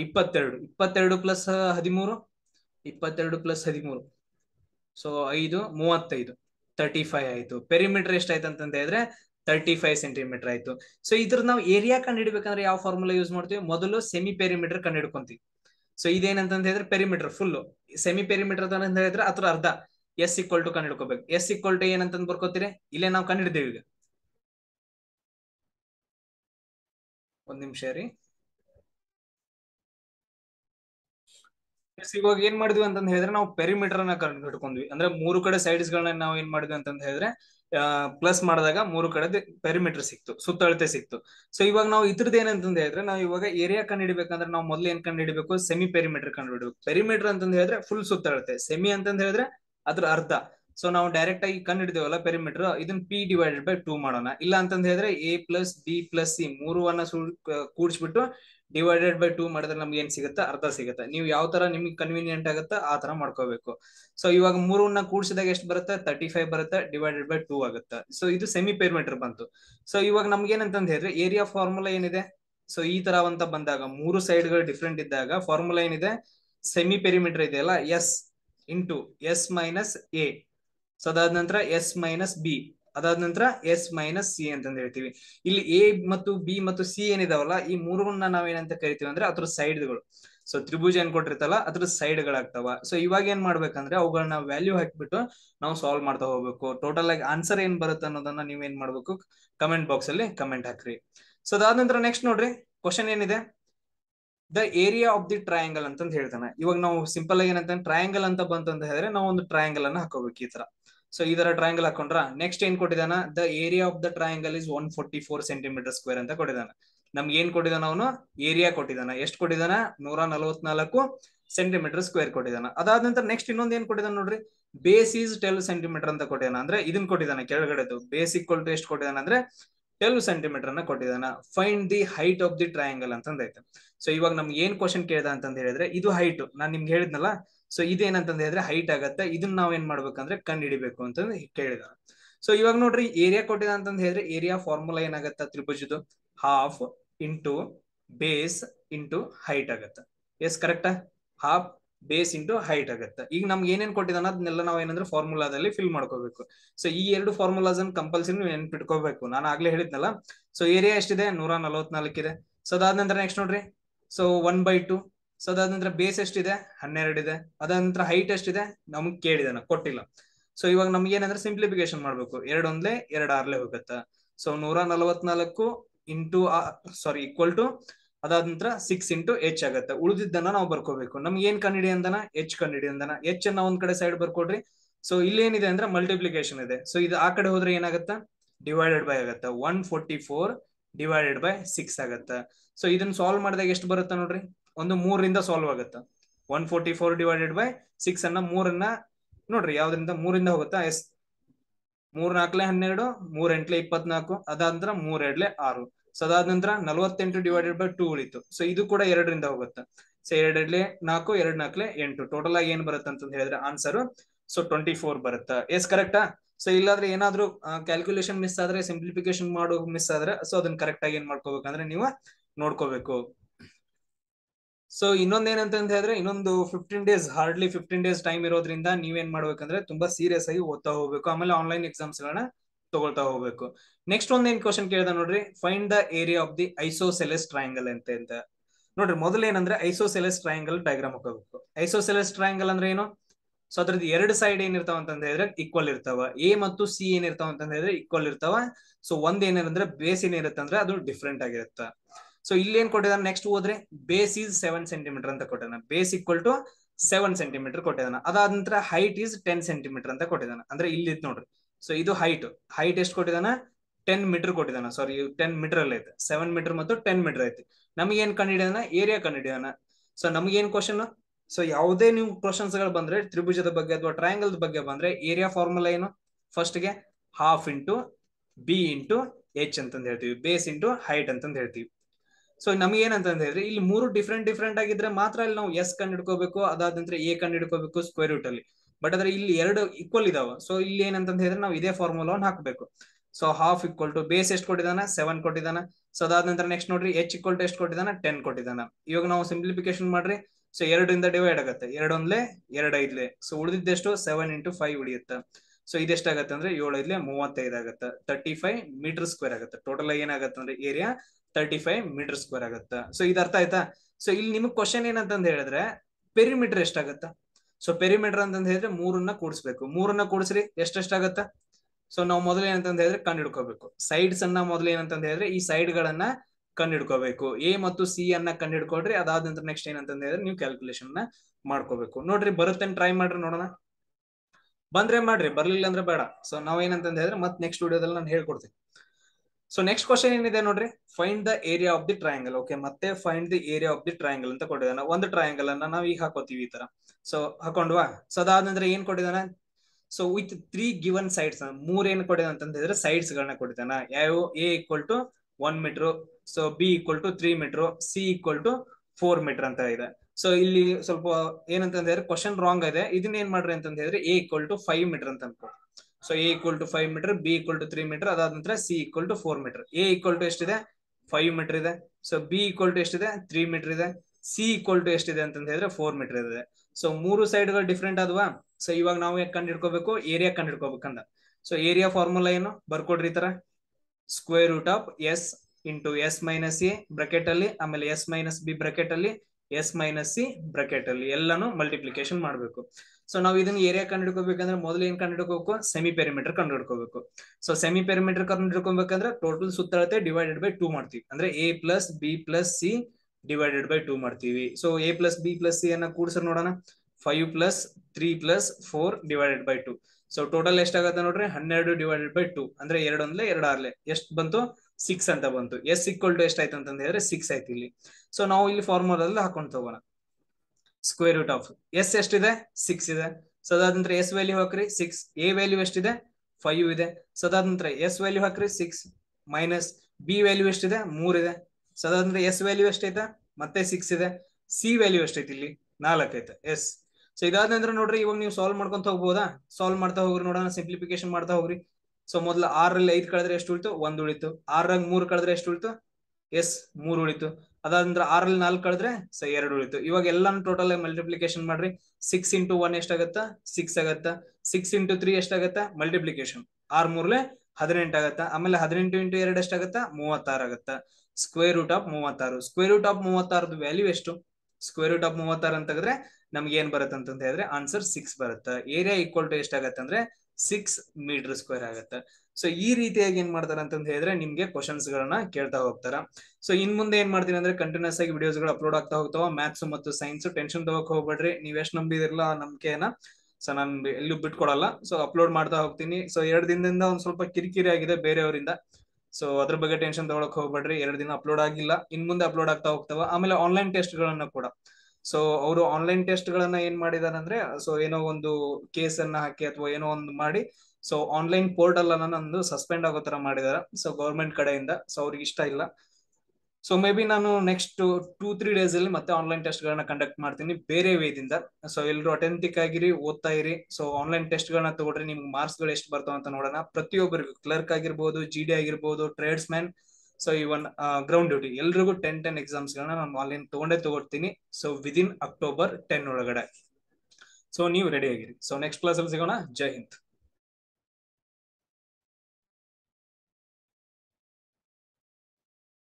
ಇಪ್ಪತ್ತೆರಡು ಇಪ್ಪತ್ತೆರಡು ಪ್ಲಸ್ ಹದಿಮೂರು ಇಪ್ಪತ್ತೆರಡು ಪ್ಲಸ್ ಹದಿಮೂರು ಸೊ ಐದು ಮೂವತ್ತೈದು ತರ್ಟಿ ಫೈವ್ ಆಯ್ತು ಪೆರಿಮೀಟರ್ ಎಷ್ಟಾಯ್ತು ಅಂತಂದ್ರೆ ತರ್ಟಿ ಫೈವ್ ಸೆಂಟಿಮೀಟರ್ ಆಯ್ತು ಸೊ ಇದ್ರ ನಾವು ಏರಿಯಾ ಕಂಡು ಯಾವ ಫಾರ್ಮುಲಾ ಯೂಸ್ ಮಾಡ್ತೀವಿ ಮೊದಲು ಸೆಮಿ ಪೆರಿಮೀಟರ್ ಕಂಡು ಹಿಡ್ಕೊಂತೀವಿ ಸೊ ಇದೇನಂತ ಹೇಳಿದ್ರೆ ಪೆರಿಮೀಟರ್ ಫುಲ್ ಸೆಮಿ ಪೆರಿಮೀಟರ್ ಅಂತ ಹೇಳಿದ್ರೆ ಅದ್ರ ಅರ್ಧ ಎಸ್ ಇಕ್ವಲ್ ಟು ಕಂಡು ಎಸ್ ಇಕ್ವಲ್ ಟು ಏನಂತ ಬರ್ಕೋತೀರಿ ಇಲ್ಲೇ ನಾವು ಕಂಡು ಈಗ ಒಂದ್ ನಿಮಿಷ ರೀ ಇವಾಗ ಏನ್ ಮಾಡಿದ್ವಿ ಅಂತಂದ್ ಹೇಳಿದ್ರೆ ನಾವು ಪೆರಿಮೀಟರ್ ನ ಕಂಡು ಹಿಡ್ಕೊಂಡ್ವಿ ಅಂದ್ರೆ ಮೂರು ಕಡೆ ಸೈಡ್ಸ್ ಗಳನ್ನ ನಾವು ಏನ್ ಮಾಡಿದ್ವಿ ಅಂತಂದ್ ಹೇಳಿದ್ರೆ ಪ್ಲಸ್ ಮಾಡಿದಾಗ ಮೂರು ಕಡೆ ಪೆರಿಮೀಟರ್ ಸಿಕ್ತು ಸುತ್ತಳತೆ ಸಿಕ್ತು ಸೊ ಇವಾಗ ನಾವು ಇದ್ರದ್ದು ಏನಂತಂದು ಹೇಳಿದ್ರೆ ನಾವು ಇವಾಗ ಏರಿಯಾ ಕಂಡು ಹಿಡಬೇಕಂದ್ರೆ ನಾವು ಮೊದಲು ಏನ್ ಕಂಡು ಹಿಡಿಬೇಕು ಸೆಮಿ ಪೆರಿಮೀಟರ್ ಕಂಡು ಪೆರಿಮೀಟರ್ ಅಂತಂದ್ರೆ ಹೇಳಿದ್ರೆ ಫುಲ್ ಸುತ್ತಳತೆ ಸೆಮಿ ಅಂತಂದು ಹೇಳಿದ್ರೆ ಅದ್ರ ಅರ್ಧ ಸೊ ನಾವು ಡೈರೆಕ್ಟ್ ಆಗಿ ಕಂಡು ಹಿಡಿದೇವಲ್ಲ ಪೆರಿಮೀಟರ್ ಇದನ್ನ ಪಿ ಡಿವೈಡೆಡ್ ಬೈ ಟೂ ಮಾಡೋಣ ಇಲ್ಲ ಅಂತಂದ್ರೆ ಹೇಳಿದ್ರೆ A plus B plus C ಅನ್ನ ಕೂಡಿಸ್ಬಿಟ್ಟು ಡಿವೈಡೆಡ್ ಬೈ ಟೂ ಮಾಡಿದ್ರೆ ನಮ್ಗೆ ಏನ್ ಸಿಗುತ್ತೆ ಅರ್ಧ ಸಿಗುತ್ತೆ ನೀವು ಯಾವ ತರ ನಿಮ್ಗೆ ಕನ್ವೀನಿಯಂಟ್ ಆಗುತ್ತೆ ಆ ತರ ಮಾಡ್ಕೋಬೇಕು ಸೊ ಇವಾಗ ಮೂರನ್ನ ಕೂಡಿಸಿದಾಗ ಎಷ್ಟು ಬರುತ್ತೆ ತರ್ಟಿ ಫೈವ್ ಬರುತ್ತೆ ಡಿವೈಡೆಡ್ ಬೈ ಟೂ ಆಗುತ್ತೆ ಸೊ ಇದು ಸೆಮಿ ಪೆರಿಮೀಟರ್ ಬಂತು ಸೊ ಇವಾಗ ನಮ್ಗೆ ಏನಂತ ಹೇಳಿದ್ರೆ ಏರಿಯಾ ಫಾರ್ಮುಲಾ ಏನಿದೆ ಸೊ ಈ ತರ ಅಂತ ಬಂದಾಗ ಮೂರು ಸೈಡ್ ಗಳು ಡಿಫ್ರೆಂಟ್ ಇದ್ದಾಗ ಫಾರ್ಮುಲಾ ಏನಿದೆ ಸೆಮಿ ಪೆರಿಮೀಟರ್ ಇದೆಯಲ್ಲ S into S minus A so ಅದಾದ ನಂತರ ಎಸ್ ಮೈನಸ್ ಬಿ ಅದಾದ ನಂತರ ಎಸ್ ಮೈನಸ್ ಸಿ ಅಂತಂದ ಹೇಳ್ತೀವಿ ಇಲ್ಲಿ ಎ ಮತ್ತು ಬಿ ಮತ್ತು ಸಿ ಏನಿದಾವಲ್ಲ ಈ ಮೂರನ್ನ ಏನಂತ ಕರಿತೀವಿ ಅಂದ್ರೆ ಅದ್ರ ಸೈಡ್ಗಳು ಸೊ ತ್ರಿಭುಜ ಏನ್ ಕೊಟ್ಟಿರ್ತಲ್ಲ ಅದ್ರ ಸೈಡ್ ಗಳಾಗ್ತಾವ ಸೊ ಇವಾಗ ಏನ್ ಮಾಡ್ಬೇಕಂದ್ರೆ ಅವುಗಳನ್ನ ವ್ಯಾಲ್ಯೂ ಹಾಕಿಬಿಟ್ಟು ನಾವು ಸಾಲ್ವ್ ಮಾಡ್ತಾ ಹೋಗ್ಬೇಕು ಟೋಟಲ್ ಆಗಿ ಆನ್ಸರ್ ಏನ್ ಬರುತ್ತೆ ಅನ್ನೋದನ್ನ ನೀವ್ ಏನ್ ಮಾಡ್ಬೇಕು ಕಮೆಂಟ್ ಬಾಕ್ಸ್ ಅಲ್ಲಿ ಕಮೆಂಟ್ ಹಾಕ್ರಿ ಸೊ ಅದಾದ ನಂತರ ನೆಕ್ಸ್ಟ್ ನೋಡ್ರಿ ಕ್ವಶನ್ ಏನಿದೆ the area of the triangle ಅಂತ ಹೇಳ್ತಾನೆ ಇವಾಗ ನಾವು ಸಿಂಪಲ್ ಆಗಿ ಏನಂತ ಟ್ರಯಾಂಗಲ್ ಅಂತ ಬಂತಂತ ಹೇಳಿದ್ರೆ ನಾವು ಒಂದು ಟ್ರಯಾಂಗಲ್ ಅನ್ನ ಹಾಕೋಬೇಕು ಈ ತರ ಸೊ ಈ ತರ ಟ್ರಯಾಂಗಲ್ ಹಾಕೊಂಡ್ರ ನೆಕ್ಸ್ಟ್ ಏನ್ ಕೊಟ್ಟಿದಾನ the area of the triangle is one forty four centimetre square ಅಂತ ಕೊಟ್ಟಿದ್ದಾನೆ ನಮ್ಗೆ ಏನ್ ಕೊಟ್ಟಿದಾನ ಅವನು ಏರಿಯಾ ಕೊಟ್ಟಿದಾನ ಎಷ್ಟು ಕೊಟ್ಟಿದಾನ ನೂರ ನಲವತ್ನಾಲ್ಕು ಸೆಂಟಿಮೀಟರ್ ಸ್ಕ್ವೇರ್ ಕೊಟ್ಟಿದಾನ ಅದಾದ ನಂತರ ನೆಕ್ಸ್ಟ್ ಇನ್ನೊಂದ್ ಏನ್ ಕೊಟ್ಟಿದಾನ ನೋಡ್ರಿ ಬೇಸ್ ಈಸ್ ಟೆಲ್ ಸೆಂಟಿಮೀಟರ್ ಅಂತ ಕೊಟ್ಟಿದಾನ ಅಂದ್ರೆ ಇದನ್ನ ಕೊಟ್ಟಿದಾನ ಕೆಳಗಡೆದು ಬೇಸ್ ಈಕ್ವಲ್ ಟು ಎಷ್ಟು ಕೊಟ್ಟಿದಾನ ಅಂದ್ರೆ ಟೆಲ್ ಸೆಂಟಿಮೀಟರ್ ಅನ್ನ ಕೊಟ್ಟಿದಾನ find the height of the triangle ಅಂತಂದೈತೆ ಸೊ ಇವಾಗ ನಮ್ಗೆ ಏನ್ ಕ್ವಶನ್ ಕೇಳಿದ ಅಂತ ಹೇಳಿದ್ರೆ ಇದು ಹೈಟ್ ನಾನು ನಿಮ್ಗೆ ಹೇಳಿದ್ನಲ್ಲ ಸೊ ಇದೇನಂತಂದ್ರೆ ಹೇಳಿದ್ರೆ ಹೈಟ್ ಆಗತ್ತೆ ಇದನ್ನ ನಾವ್ ಏನ್ ಮಾಡ್ಬೇಕಂದ್ರೆ ಕಂಡು ಹಿಡಿಬೇಕು ಅಂತಂದ್ ಕೇಳಿದ ಸೊ ಇವಾಗ ನೋಡ್ರಿ ಏರಿಯಾ ಕೊಟ್ಟಿದ ಅಂತಂದ್ ಹೇಳಿದ್ರೆ ಏರಿಯಾ ಫಾರ್ಮುಲಾ ಏನಾಗತ್ತ ತ್ರಿಭುಜದು half into base into height ಆಗತ್ತ ಎಸ್ ಕರೆಕ್ಟಾ ಹಾಫ್ ಬೇಸ್ ಇಂಟು ಹೈಟ್ ಆಗತ್ತೆ ಈಗ ನಮ್ಗೆ ಏನೇನ್ ಕೊಟ್ಟಿದಾನ ಅದನ್ನೆಲ್ಲ ನಾವು ಏನಂದ್ರೆ ಫಾರ್ಮುಲಾದಲ್ಲಿ ಫಿಲ್ ಮಾಡ್ಕೋಬೇಕು ಸೊ ಈ ಎರಡು ಫಾರ್ಮುಲಾಸ್ ಅನ್ನು ಕಂಪಲ್ಸರಿ ನೆನ್ಪಿಟ್ಕೋಬೇಕು ನಾನು ಆಗ್ಲೇ ಹೇಳಿದ್ನಲ್ಲ ಸೊ ಏರಿಯಾ ಎಷ್ಟಿದೆ ನೂರ ನಲವತ್ನಾಲ್ಕಿದೆ ಸೊ ಅದಾದ ನಂತರ ನೆಕ್ಸ್ಟ್ ನೋಡ್ರಿ so one by two so ಅದಾದ ನಂತರ ಬೇಸ್ ಎಷ್ಟಿದೆ ಹನ್ನೆರಡು ಇದೆ ಅದಾದ ನಂತರ ಹೈಟ್ ಎಷ್ಟಿದೆ ನಮ್ಗೆ ಕೇಳಿದನ ಕೊಟ್ಟಿಲ್ಲ ಸೊ ಇವಾಗ ನಮ್ಗೆ ಏನಂದ್ರೆ ಸಿಂಪ್ಲಿಫಿಕೇಶನ್ ಮಾಡ್ಬೇಕು ಒಂದ್ಲೆ ಎರಡು ಆರ್ಲೆ ಹೋಗುತ್ತೆ ಸೊ ನೂರ ನಲವತ್ನಾಲ್ಕು ಇಂಟು ಸಾರಿ ಈಕ್ವಲ್ ಟು ಅದಾದ ನಂತರ ಸಿಕ್ಸ್ ಇಂಟು ಎಚ್ ಆಗತ್ತೆ ಉಳಿದಿದ್ದನ್ನ ನಾವು ಬರ್ಕೋಬೇಕು ನಮ್ಗೆ ಏನ್ ಕನ್ನಡಿ ಅಂದನ ಎಚ್ ಕನ್ನಡಿ ಅಂದನ ಎಚ್ ಅನ್ನ ಒಂದ್ ಕಡೆ ಸೈಡ್ ಬರ್ಕೊಡ್ರಿ ಸೊ ಇಲ್ಲೇನಿದೆ ಅಂದ್ರೆ ಮಲ್ಟಿಪ್ಲಿಕೇಶನ್ ಇದೆ ಸೊ ಇದು ಆ ಕಡೆ ಹೋದ್ರೆ ಏನಾಗುತ್ತೆ ಡಿವೈಡೆಡ್ ಬೈ ಆಗತ್ತ one forty four divided by six ಆಗತ್ತ ಸೊ ಇದನ್ನ ಸಾಲ್ವ್ ಮಾಡಿದಾಗ ಎಷ್ಟು ಬರುತ್ತೆ ನೋಡ್ರಿ ಒಂದು ಮೂರರಿಂದ ಸಾಲ್ವ್ ಆಗುತ್ತೆ one forty four divided by six ಅನ್ನ ಮೂರನ್ನ ನೋಡ್ರಿ ಯಾವ್ದ್ರಿಂದ ಮೂರಿಂದ ಹೋಗುತ್ತಾ ಎಸ್ ಮೂರ್ ನಾಲ್ಕಲೆ ಹನ್ನೆರಡು ಮೂರ್ ಎಂಟ್ಲೆ ಇಪ್ಪತ್ನಾಲ್ಕು ಅದಾದ ನಂತರ ಮೂರ್ ಎರಡ್ಲೆ ಆರು ಸೊ ಅದಾದ ನಂತರ ನಲ್ವತ್ತೆಂಟು ಡಿವೈಡೆಡ್ ಬೈ ಟೂ ಉಳಿತು ಸೊ ಇದು ಕೂಡ ಎರಡರಿಂದ ಹೋಗುತ್ತೆ ಸೊ ಎರಡ್ಲೆ ನಾಲ್ಕು ಎರಡ್ ನಾಲ್ಕಲೆ ಎಂಟು ಟೋಟಲ್ ಆಗಿ ಏನ್ ಬರುತ್ತೆ ಅಂತ ಹೇಳಿದ್ರೆ ಆನ್ಸರ್ ಸೊ ಟ್ವೆಂಟಿ ಫೋರ್ ಬರುತ್ತೆ ಎಸ್ ಕರೆಕ್ಟಾ ಸೊ ಇಲ್ಲಾದ್ರೆ ಏನಾದ್ರು ಕ್ಯಾಲ್ಕುಲೇಷನ್ ಮಿಸ್ ಆದ್ರೆ ಸಿಂಪ್ಲಿಫಿಕೇಶನ್ ಮಾಡೋ ಮಿಸ್ ಆದ್ರೆ ಸೊ ಅದನ್ನ ಕರೆಕ್ಟ್ ಆಗಿ ಏನ್ ಮಾಡ್ಕೋಬೇಕಂದ್ರೆ ನೀವು ನೋಡ್ಕೋಬೇಕು ಸೊ ಇನ್ನೊಂದ್ ಏನಂತಂದ್ ಹೇಳಿದ್ರೆ ಇನ್ನೊಂದು fifteen days hardly fifteen days time ಇರೋದ್ರಿಂದ ನೀವೇನ್ ಮಾಡ್ಬೇಕಂದ್ರೆ ತುಂಬಾ ಸೀರಿಯಸ್ ಆಗಿ ಓದ್ತಾ ಹೋಗ್ಬೇಕು ಆಮೇಲೆ ಆನ್ಲೈನ್ ಎಕ್ಸಾಮ್ಸ್ ಗಳನ್ನ ತಗೊಳ್ತಾ ಹೋಗ್ಬೇಕು ನೆಕ್ಸ್ಟ್ ಒಂದೇನ್ ಕ್ವಶನ್ ಕೇಳ್ದ ನೋಡ್ರಿ find the area of the isosceles triangle ಅಂತ ಅಂತ ನೋಡ್ರಿ ಮೊದಲೇನಂದ್ರೆ ಐಸೋಸೆಲೆಸ್ ಟ್ರಯಾಂಗಲ್ ಡಯಾಗ್ರಾಮ್ ಹಾಕೋಬೇಕು ಐಸೋಸೆಲೆಸ್ ಟ್ರಯಾಂಗಲ್ ಅಂದ್ರೆ ಏನು ಸೊ ಅದ್ರದ್ದು ಎರಡು ಸೈಡ್ ಏನಿರ್ತಾವ ಅಂತ ಹೇಳಿದ್ರೆ ಈಕ್ವಲ್ ಇರ್ತಾವ ಎ ಮತ್ತು ಸಿ ಏನಿರ್ತಾವ ಅಂತ ಹೇಳಿದ್ರೆ ಈಕ್ವಲ್ ಇರ್ತಾವ ಸೊ ಒಂದ್ ಏನಂದ್ರೆ ಬೇಸ್ ಏನಿರುತ್ತೆ ಅಂದ್ರೆ ಅದು ಡಿಫ್ರೆಂಟ್ ಆಗಿರುತ್ತೆ ಸೊ ಇಲ್ಲಿ ಏನ್ ಕೊಟ್ಟಿದ್ದಾನೆ ನೆಕ್ಸ್ಟ್ ಹೋದ್ರೆ ಬೇಸ್ ಈಸ್ ಸೆವೆನ್ ಸೆಂಟಿಮೀಟರ್ ಅಂತ ಕೊಟ್ಟಿದ್ದಾನೆ base equal to seven centimetre ಕೊಟ್ಟಿದ್ದಾನೆ ಅದಾದ ನಂತರ ಹೈಟ್ ಈಸ್ ಟೆನ್ ಸೆಂಟಿಮೀಟರ್ ಅಂತ ಕೊಟ್ಟಿದ್ದಾನೆ ಅಂದ್ರೆ ಇಲ್ಲಿ ನೋಡ್ರಿ ಸೊ ಇದು ಹೈಟ್ ಹೈಟ್ ಎಷ್ಟು ಕೊಟ್ಟಿದಾನ ಟೆನ್ ಮೀಟರ್ ಕೊಟ್ಟಿದಾನ ಸಾರಿ ಟೆನ್ ಮೀಟರ್ ಅಲ್ಲಿ ಐತೆ ಸೆವೆನ್ ಮೀಟರ್ ಮತ್ತು ಟೆನ್ ಮೀಟರ್ ಐತಿ ನಮಗೆ ಏನ್ ಕಂಡಿಡಿದಾನ ಏರಿಯಾ ಕಂಡಿಡಿದಾನ ಸೊ ನಮ್ಗೆ ಏನ್ ಕ್ವಶನ್ ಸೊ ಯಾವುದೇ ನೀವು ಕ್ವಶನ್ಸ್ ಗಳು ಬಂದ್ರೆ ತ್ರಿಭುಜದ ಬಗ್ಗೆ ಅಥವಾ ಟ್ರಯಾಂಗಲ್ ಬಗ್ಗೆ ಬಂದ್ರೆ ಏರಿಯಾ ಫಾರ್ಮುಲಾ ಏನು ಫಸ್ಟ್ ಗೆ half into B into H ಅಂತಂದು ಹೇಳ್ತೀವಿ ಬೇಸ್ ಇಂಟು ಹೈಟ್ ಅಂತಂದು ಹೇಳ್ತೀವಿ ಸೊ ನಮ್ಗೆ ಹೇಳಿದ್ರೆ ಇಲ್ಲಿ ಮೂರು ಡಿಫ್ರೆಂಟ್ ಡಿಫ್ರೆಂಟ್ ಆಗಿದ್ರೆ ಮಾತ್ರ ಅಲ್ಲಿ ನಾವು ಎಸ್ ಕಂಡು ಹಿಡ್ಕೋಬೇಕು ಅದಾದ ನಂತರ ಎ ಕಂಡು ಹಿಡ್ಕೋಬೇಕು ಸ್ಕ್ವೇರ್ ರೂಟ್ ಅಲ್ಲಿ ಬಟ್ ಆದ್ರೆ ಇಲ್ಲಿ ಎರಡು ಈಕ್ವಲ್ ಇದಾವ ಸೊ ಇಲ್ಲಿ ಏನಂತ ಹೇಳಿದ್ರೆ ನಾವು ಇದೇ ಫಾರ್ಮುಲಾವನ್ನು ಹಾಕಬೇಕು so half equal to base ಎಷ್ಟು ಕೊಟ್ಟಿದಾನ ಸೆವೆನ್ ಕೊಟ್ಟಿದಾನ ಸೊ ಅದಾದ ನಂತರ ನೆಕ್ಸ್ಟ್ ನೋಡ್ರಿ ಎಚ್ ಈಕ್ವಲ್ ಟು ಎಷ್ಟು ಕೊಟ್ಟಿದಾನ ಟೆನ್ ಕೊಟ್ಟಿದಾನ ಇವಾಗ ನಾವು ಸಿಂಪ್ಲಿಫಿಕೇಶನ್ ಮಾಡ್ರಿ ಸೊ ಎರಡರಿಂದ ಡಿವೈಡ್ ಆಗುತ್ತೆ ಒಂದ್ಲೆ ಎರಡ್ ಐದ್ಲೆ ಸೊ ಉಳಿದಿದ್ದೆಷ್ಟು ಸೆವೆನ್ ಇಂಟು ಫೈವ್ ಉಳಿಯುತ್ತೆ ಸೊ ಇದೆಷ್ಟಾಗತ್ತೆ ಅಂದ್ರೆ ಏಳು ಐದ್ಲೆ ಮೂವತ್ತೈದು ಆಗುತ್ತೆ ತರ್ಟಿ ಫೈವ್ ಮೀಟರ್ ಸ್ಕ್ವೇರ್ ಆಗುತ್ತೆ ಟೋಟಲ್ ಆಗಿ ಏನಾಗತ್ತೆ ಅಂದ್ರೆ area thirty five meter square ಆಗುತ್ತೆ ಸೊ ಇದು ಅರ್ಥ ಆಯ್ತಾ ಸೊ ಇಲ್ಲಿ ನಿಮಗೆ ಕ್ವಶನ್ ಏನಂತ ಹೇಳಿದ್ರೆ ಪೆರಿಮೀಟರ್ ಎಷ್ಟಾಗತ್ತ ಸೊ ಪೆರಿಮೀಟರ್ ಅಂತಂದ ಹೇಳಿದ್ರೆ ಮೂರನ್ನ ಕೂಡಿಸ್ಬೇಕು ಮೂರನ್ನ ಕೂಡಿಸ್ರಿ ಎಷ್ಟೆಷ್ಟಾಗತ್ತ ಸೊ ನಾವು ಮೊದಲು ಏನಂತಂದ ಹೇಳಿದ್ರೆ ಕಂಡು ಹಿಡ್ಕೋಬೇಕು ಸೈಡ್ಸ್ ಅನ್ನ ಮೊದಲು ಏನಂತಂದ ಹೇಳಿದ್ರೆ ಈ ಸೈಡ್ ಗಳನ್ನ ಕಂಡು ಹಿಡ್ಕೋಬೇಕು ಎ ಮತ್ತು ಸಿ ಅನ್ನ ಕಂಡು ಹಿಡ್ಕೊಡ್ರಿ ಅದಾದ ನಂತರ ನೆಕ್ಸ್ಟ್ ಏನಂತ ಹೇಳಿದ್ರೆ ನೀವು ಕ್ಯಾಲ್ಕುಲೇಷನ್ ನ ಮಾಡ್ಕೋಬೇಕು ನೋಡ್ರಿ ಬರುತ್ತೆ ಟ್ರೈ ಮಾಡ್ರಿ ನೋಡೋಣ ಬಂದ್ರೆ ಮಾಡ್ರಿ ಬರ್ಲಿಲ್ಲ ಅಂದ್ರೆ ಬೇಡ ಸೊ ನಾವ್ ಏನಂತಂದ ಹೇಳಿದ್ರೆ ಮತ್ತೆ ನೆಕ್ಸ್ಟ್ ವಿಡಿಯೋದಲ್ಲಿ ನಾನು ಹೇಳ್ಕೊಡ್ತೀನಿ ಸೊ ನೆಕ್ಸ್ಟ್ ಕ್ವಶನ್ ಏನಿದೆ ನೋಡ್ರಿ find the area of the triangle okay ಮತ್ತೆ find the area of the triangle ಅಂತ ಕೊಟ್ಟಿದ್ದಾನೆ ಒಂದು ಟ್ರಯಾಂಗಲ್ ಅನ್ನ ನಾವು ಈಗ ಹಾಕೋತೀವಿ ಈ ತರ ಸೊ ಹಾಕೊಂಡ್ವಾ ಸೊ ಅದಾದ ನಂತರ ಏನ್ ಕೊಟ್ಟಿದ್ದಾನೆ so with three given sides ಮೂರ್ ಏನ್ ಕೊಡಿದ ಅಂತ ಹೇಳಿದ್ರೆ ಸೈಡ್ಸ್ ಗಳನ್ನ ಕೊಟ್ಟಿದ್ದಾನೆ ಯಾವ A equal to one meter so B equal to three meter C equal to four meter ಅಂತ ಇದೆ ಸೊ ಇಲ್ಲಿ ಸ್ವಲ್ಪ ಏನಂತ ಹೇಳಿದ್ರೆ ಕ್ವಶನ್ ರಾಂಗ್ ಇದೆ ಇದನ್ನ ಏನ್ ಮಾಡ್ರಿ ಅಂತ ಹೇಳಿದ್ರೆ A equal to five meter ಅಂತ ಅನ್ಕೋ so A equal to five meter B equal to three meter ಅದಾದ ನಂತರ C equal to four meter A equal to ಎಷ್ಟಿದೆ ಫೈವ್ ಮೀಟರ್ ಇದೆ ಸೊ ಬಿ ಈಕ್ವಲ್ ಟು ಎಷ್ಟಿದೆ ತ್ರೀ ಮೀಟರ್ ಇದೆ C equal to ಎಷ್ಟಿದೆ ಅಂತ ಹೇಳಿದ್ರೆ ಫೋರ್ ಮೀಟರ್ ಇದೆ ಸೊ ಮೂರು ಸೈಡ್ ಗಳು ಡಿಫ್ರೆಂಟ್ ಅದ್ವಾ ಸೊ ಇವಾಗ ನಾವು ಕಂಡು ಹಿಡ್ಕೋಬೇಕು ಏರಿಯಾ ಕಂಡು ಹಿಡ್ಕೋಬೇಕಂತ ಸೊ ಏರಿಯಾ ಫಾರ್ಮುಲಾ ಏನು ಬರ್ಕೊಡ್ರಿ ತರ square root of S into S minus A bracket ಅಲ್ಲಿ ಆಮೇಲೆ ಎಸ್ ಮೈನಸ್ ಬಿ ಬ್ರಕೆಟ್ ಅಲ್ಲಿ ಎಸ್ ಮೈನಸ್ ಸಿ ಬ್ರಕೆಟ್ ಅಲ್ಲಿ ಎಲ್ಲಾನು ಮಲ್ಟಿಪ್ಲಿಕೇಶನ್ ಮಾಡ್ಬೇಕು ಸೊ ನಾವ್ ಇದನ್ನ ಏರಿಯಾ ಕಂಡು ಹಿಡ್ಕೋಬೇಕಂದ್ರೆ ಮೊದಲು ಏನ್ ಕಂಡು ಹಿಡ್ಕೋಬೇಕು ಸೆಮಿ ಪೆರಿಮೀಟರ್ ಕಂಡು ಹಿಡ್ಕೋಬೇಕು ಸೊ ಸೆಮಿ ಪೆರಿಮೀಟರ್ ಕಂಡು ಹಿಡ್ಕೋಬೇಕಂದ್ರೆ ಟೋಟಲ್ ಸುತ್ತಳತೆ ಡಿವೈಡೆಡ್ ಬೈ ಟೂ ಮಾಡ್ತೀವಿ ಅಂದ್ರೆ A plus B plus C divided by two ಮಾಡ್ತೀವಿ so A plus B plus C ಅನ್ನ ಕೂಡ ನೋಡೋಣ five plus three plus four divided by two so total ಎಷ್ಟಾಗತ್ತೆ ನೋಡ್ರಿ ಹನ್ನೆರಡು ಡಿವೈಡೆಡ್ ಬೈ ಟೂ ಅಂದ್ರೆ ಎರಡೊಂದ್ಲೆ ಎರಡು ಆರ್ಲೆ ಎಷ್ಟು ಬಂತು ಸಿಕ್ಸ್ ಅಂತ ಬಂತು ಎಸ್ ಇಕ್ವಲ್ ಟು ಎಷ್ಟಾಯ್ತು ಅಂತ ಹೇಳಿದ್ರೆ ಸಿಕ್ಸ್ ಆಯ್ತು ಇಲ್ಲಿ ಸೊ ನಾವು ಇಲ್ಲಿ ಫಾರ್ಮುಲಾದಲ್ಲಿ ಹಾಕೊಂಡು ತಗೋಣ ಸ್ಕ್ವೇರ್ ರೂಟ್ ಆಫ್ ಎಸ್ ಎಷ್ಟಿದೆ ಸಿಕ್ಸ್ ಇದೆ ಸೊ ಅದಾದ ನಂತರ ಎಸ್ ವ್ಯಾಲ್ಯೂ ಹಾಕ್ರಿ ಸಿಕ್ಸ್ ಎ ವ್ಯಾಲ್ಯೂ ಎಷ್ಟಿದೆ ಫೈವ್ ಇದೆ ಸೊ ಅದಾದ ನಂತರ ಎಸ್ ವ್ಯಾಲ್ಯೂ ಹಾಕ್ರಿ ಸಿಕ್ಸ್ ಮೈನಸ್ ಬಿ ವ್ಯಾಲ್ಯೂ ಎಷ್ಟಿದೆ ಇದೆ ಸೊ ಅದಾದ ನಂತರ ಎಸ್ ವ್ಯಾಲ್ಯೂ ಎಷ್ಟೈತೆ ಮತ್ತೆ ಸಿಕ್ಸ್ ಇದೆ ಸಿ ವ್ಯಾಲ್ಯೂ ಎಷ್ಟೈತಿ ಇಲ್ಲಿ ಐತೆ ಎಸ್ ಸೊ ಇದಾದ ನಂತರ ನೋಡ್ರಿ ಇವಾಗ ನೀವು ಸಾಲ್ವ್ ಮಾಡ್ಕೊಂತ ಹೋಗ್ಬೋದಾ ಸಾಲ್ವ್ ಮಾಡ್ತಾ ಹೋಗ್ರಿ ನೋಡೋಣ ಸಿಂಪ್ಲಿಫಿಕೇಶನ್ ಮಾಡ್ತಾ ಹೋಗ್ರಿ ಸೊ ಮೊದಲು ಆರಲ್ಲಿ ಐದು ಕಳೆದ್ರೆ ಎಷ್ಟು ಉಳಿತು ಒಂದ್ ಉಳಿತು ಆರಾಗ ಮೂರು ಕಳೆದ್ರೆ ಎಷ್ಟು ಉಳಿತು ಎಸ್ ಮೂರು ಉಳಿತು ಅದಾದ್ರೆ ಆರಲ್ಲಿ ನಾಲ್ಕು ಕಳೆದ್ರೆ ಸೊ ಎರಡು ಉಳಿತು ಇವಾಗ ಎಲ್ಲಾನು ಟೋಟಲ್ ಮಲ್ಟಿಪ್ಲಿಕೇಶನ್ ಮಾಡ್ರಿ ಸಿಕ್ಸ್ ಇಂಟು ಒನ್ ಎಷ್ಟಾಗತ್ತ ಸಿಕ್ಸ್ ಆಗತ್ತ ಸಿಕ್ಸ್ ಇಂಟು ತ್ರೀ ಎಷ್ಟಾಗತ್ತ ಮಲ್ಟಿಪ್ಲಿಕೇಶನ್ ಆರ್ ಮೂರ್ಲೆ ಹದಿನೆಂಟು ಆಗತ್ತ ಆಮೇಲೆ ಹದಿನೆಂಟು ಇಂಟು ಎರಡು ಎಷ್ಟಾಗತ್ತ ಮೂವತ್ತಾರು ಆಗತ್ತ ಸ್ಕ್ವೇರ್ ರೂಟ್ ಆಫ್ ಮೂವತ್ತಾರು ಸ್ಕ್ವೇರ್ ರೂಟ್ ಆಫ್ ಮೂವತ್ತಾರದ ವ್ಯಾಲ್ಯೂ ಎಷ್ಟು ಸ್ಕ್ವೇರ್ ರೂಟ್ ಆಫ್ ಮೂವತ್ತಾರು ಅಂತ ಹೇಳಿದ್ರೆ ನಮ್ಗೆ ಏನ್ ಬರುತ್ತೆ ಅಂತ ಹೇಳಿದ್ರೆ ಆನ್ಸರ್ ಸಿಕ್ಸ್ ಬರುತ್ತೆ ಏರಿಯಾ ಈಕ್ವಲ್ ಟು ಎಷ್ಟಾಗತ್ತೆ ಸಿಕ್ಸ್ ಮೀಟರ್ ಸ್ಕ್ವೇರ್ ಆಗತ್ತೆ ಸೊ ಈ ರೀತಿಯಾಗಿ ಏನ್ ಮಾಡ್ತಾರೆ ಅಂತ ಹೇಳಿದ್ರೆ ನಿಮ್ಗೆ ಕ್ವಶನ್ಸ್ ಗಳನ್ನ ಕೇಳ್ತಾ ಹೋಗ್ತಾರ ಸೊ ಇನ್ ಮುಂದೆ ಏನ್ ಮಾಡ್ತೀನಿ ಅಂದ್ರೆ ಕಂಟಿನ್ಯೂಸ್ ಆಗಿ ವಿಡಿಯೋಸ್ ಗಳು ಅಪ್ಲೋಡ್ ಆಗ್ತಾ ಹೋಗ್ತಾವ ಮ್ಯಾಥ್ಸ್ ಮತ್ತು ಸೈನ್ಸ್ ಟೆನ್ಷನ್ ತಗೋಕ್ ಹೋಗ್ಬೇಡ್ರಿ ನೀವ್ ಎಷ್ಟು ನಂಬಿದಿರಲ್ಲ ಆ ನಂಬಿಕೆನ ಸೊ ನಾನ್ ಎಲ್ಲಿ ಬಿಟ್ಕೊಡಲ್ಲ ಸೊ ಅಪ್ಲೋಡ್ ಮಾಡ್ತಾ ಹೋಗ್ತೀನಿ ಸೊ ಎರಡು ದಿನದಿಂದ ಒಂದ್ ಸ್ವಲ್ಪ ಕಿರಿಕಿರಿ ಆಗಿದೆ ಬೇರೆಯವರಿಂದ ಸೊ ಅದ್ರ ಬಗ್ಗೆ ಟೆನ್ಷನ್ ತಗೊಳಕ್ ಹೋಗ್ಬೇಡ್ರಿ ಎರಡು ದಿನ ಅಪ್ಲೋಡ್ ಆಗಿಲ್ಲ ಇನ್ ಮುಂದೆ ಅಪ್ಲೋಡ್ ಆಗ್ತಾ ಹೋಗ್ತಾವ ಆಮೇಲೆ ಆನ್ಲೈನ್ ಟೆಸ್ಟ್ ಗಳನ್ನ ಕೂಡ ಸೊ ಅವರು ಆನ್ಲೈನ್ ಟೆಸ್ಟ್ ಗಳನ್ನ ಏನ್ ಮಾಡಿದಾರೆ ಅಂದ್ರೆ ಸೊ ಏನೋ ಒಂದು ಕೇಸ್ ಅನ್ನ ಹಾಕಿ ಅಥವಾ ಏನೋ ಒಂದು ಮಾಡಿ ಸೊ ಆನ್ಲೈನ್ ಪೋರ್ಟಲ್ ಅನ್ನ ನಂದು ಸಸ್ಪೆಂಡ್ ಆಗೋ ತರ ಮಾಡಿದಾರೆ ಸೊ ಗೌರ್ಮೆಂಟ್ ಕಡೆಯಿಂದ ಸೊ ಅವ್ರಿಗೆ ಇಷ್ಟ ಇಲ್ಲ ಸೊ ಮೇ ಬಿ ನಾನು ನೆಕ್ಸ್ಟ್ ಟೂ ತ್ರೀ ಡೇಸ್ ಅಲ್ಲಿ ಮತ್ತೆ ಆನ್ಲೈನ್ ಟೆಸ್ಟ್ ಗಳನ್ನ ಕಂಡಕ್ಟ್ ಮಾಡ್ತೀನಿ ಬೇರೆ ವೇದಿಂದ ಸೊ ಎಲ್ರು ಅಟೆಂಟಿಕ್ ಆಗಿರಿ ಓದ್ತಾ ಇರಿ ಸೊ ಆನ್ಲೈನ್ ಟೆಸ್ಟ್ ಗಳನ್ನ ತಗೊಂಡ್ರೆ ನಿಮ್ಗೆ ಮಾರ್ಕ್ಸ್ ಗಳು ಎಷ್ಟು ಬರ್ತಾವ ಅಂತ ನೋಡೋಣ ಪ್ರತಿಯೊಬ್ಬರಿಗೂ ಕ್ಲರ್ಕ್ ಆಗಿರ್ಬೋದು ಜಿ ಡಿ ಆಗಿರ್ಬೋದು tradesman so even ground duty ಎಲ್ರಿಗೂ ಟೆನ್ ಟೆನ್ ಎಕ್ಸಾಮ್ಸ್ ಗಳನ್ನ ನಾನು ಆನ್ಲೈನ್ ತಗೊಂಡೇ ತಗೋತೀನಿ ಸೊ ವಿದಿನ್ ಅಕ್ಟೋಬರ್ ಟೆನ್ ಒಳಗಡೆ ಸೊ ನೀವು ರೆಡಿ ಆಗಿರಿ ಸೊ ನೆಕ್ಸ್ಟ್ ಕ್ಲಾಸ್ ಅಲ್ಲಿ ಸಿಗೋಣ ಜೈ ಹಿಂದ್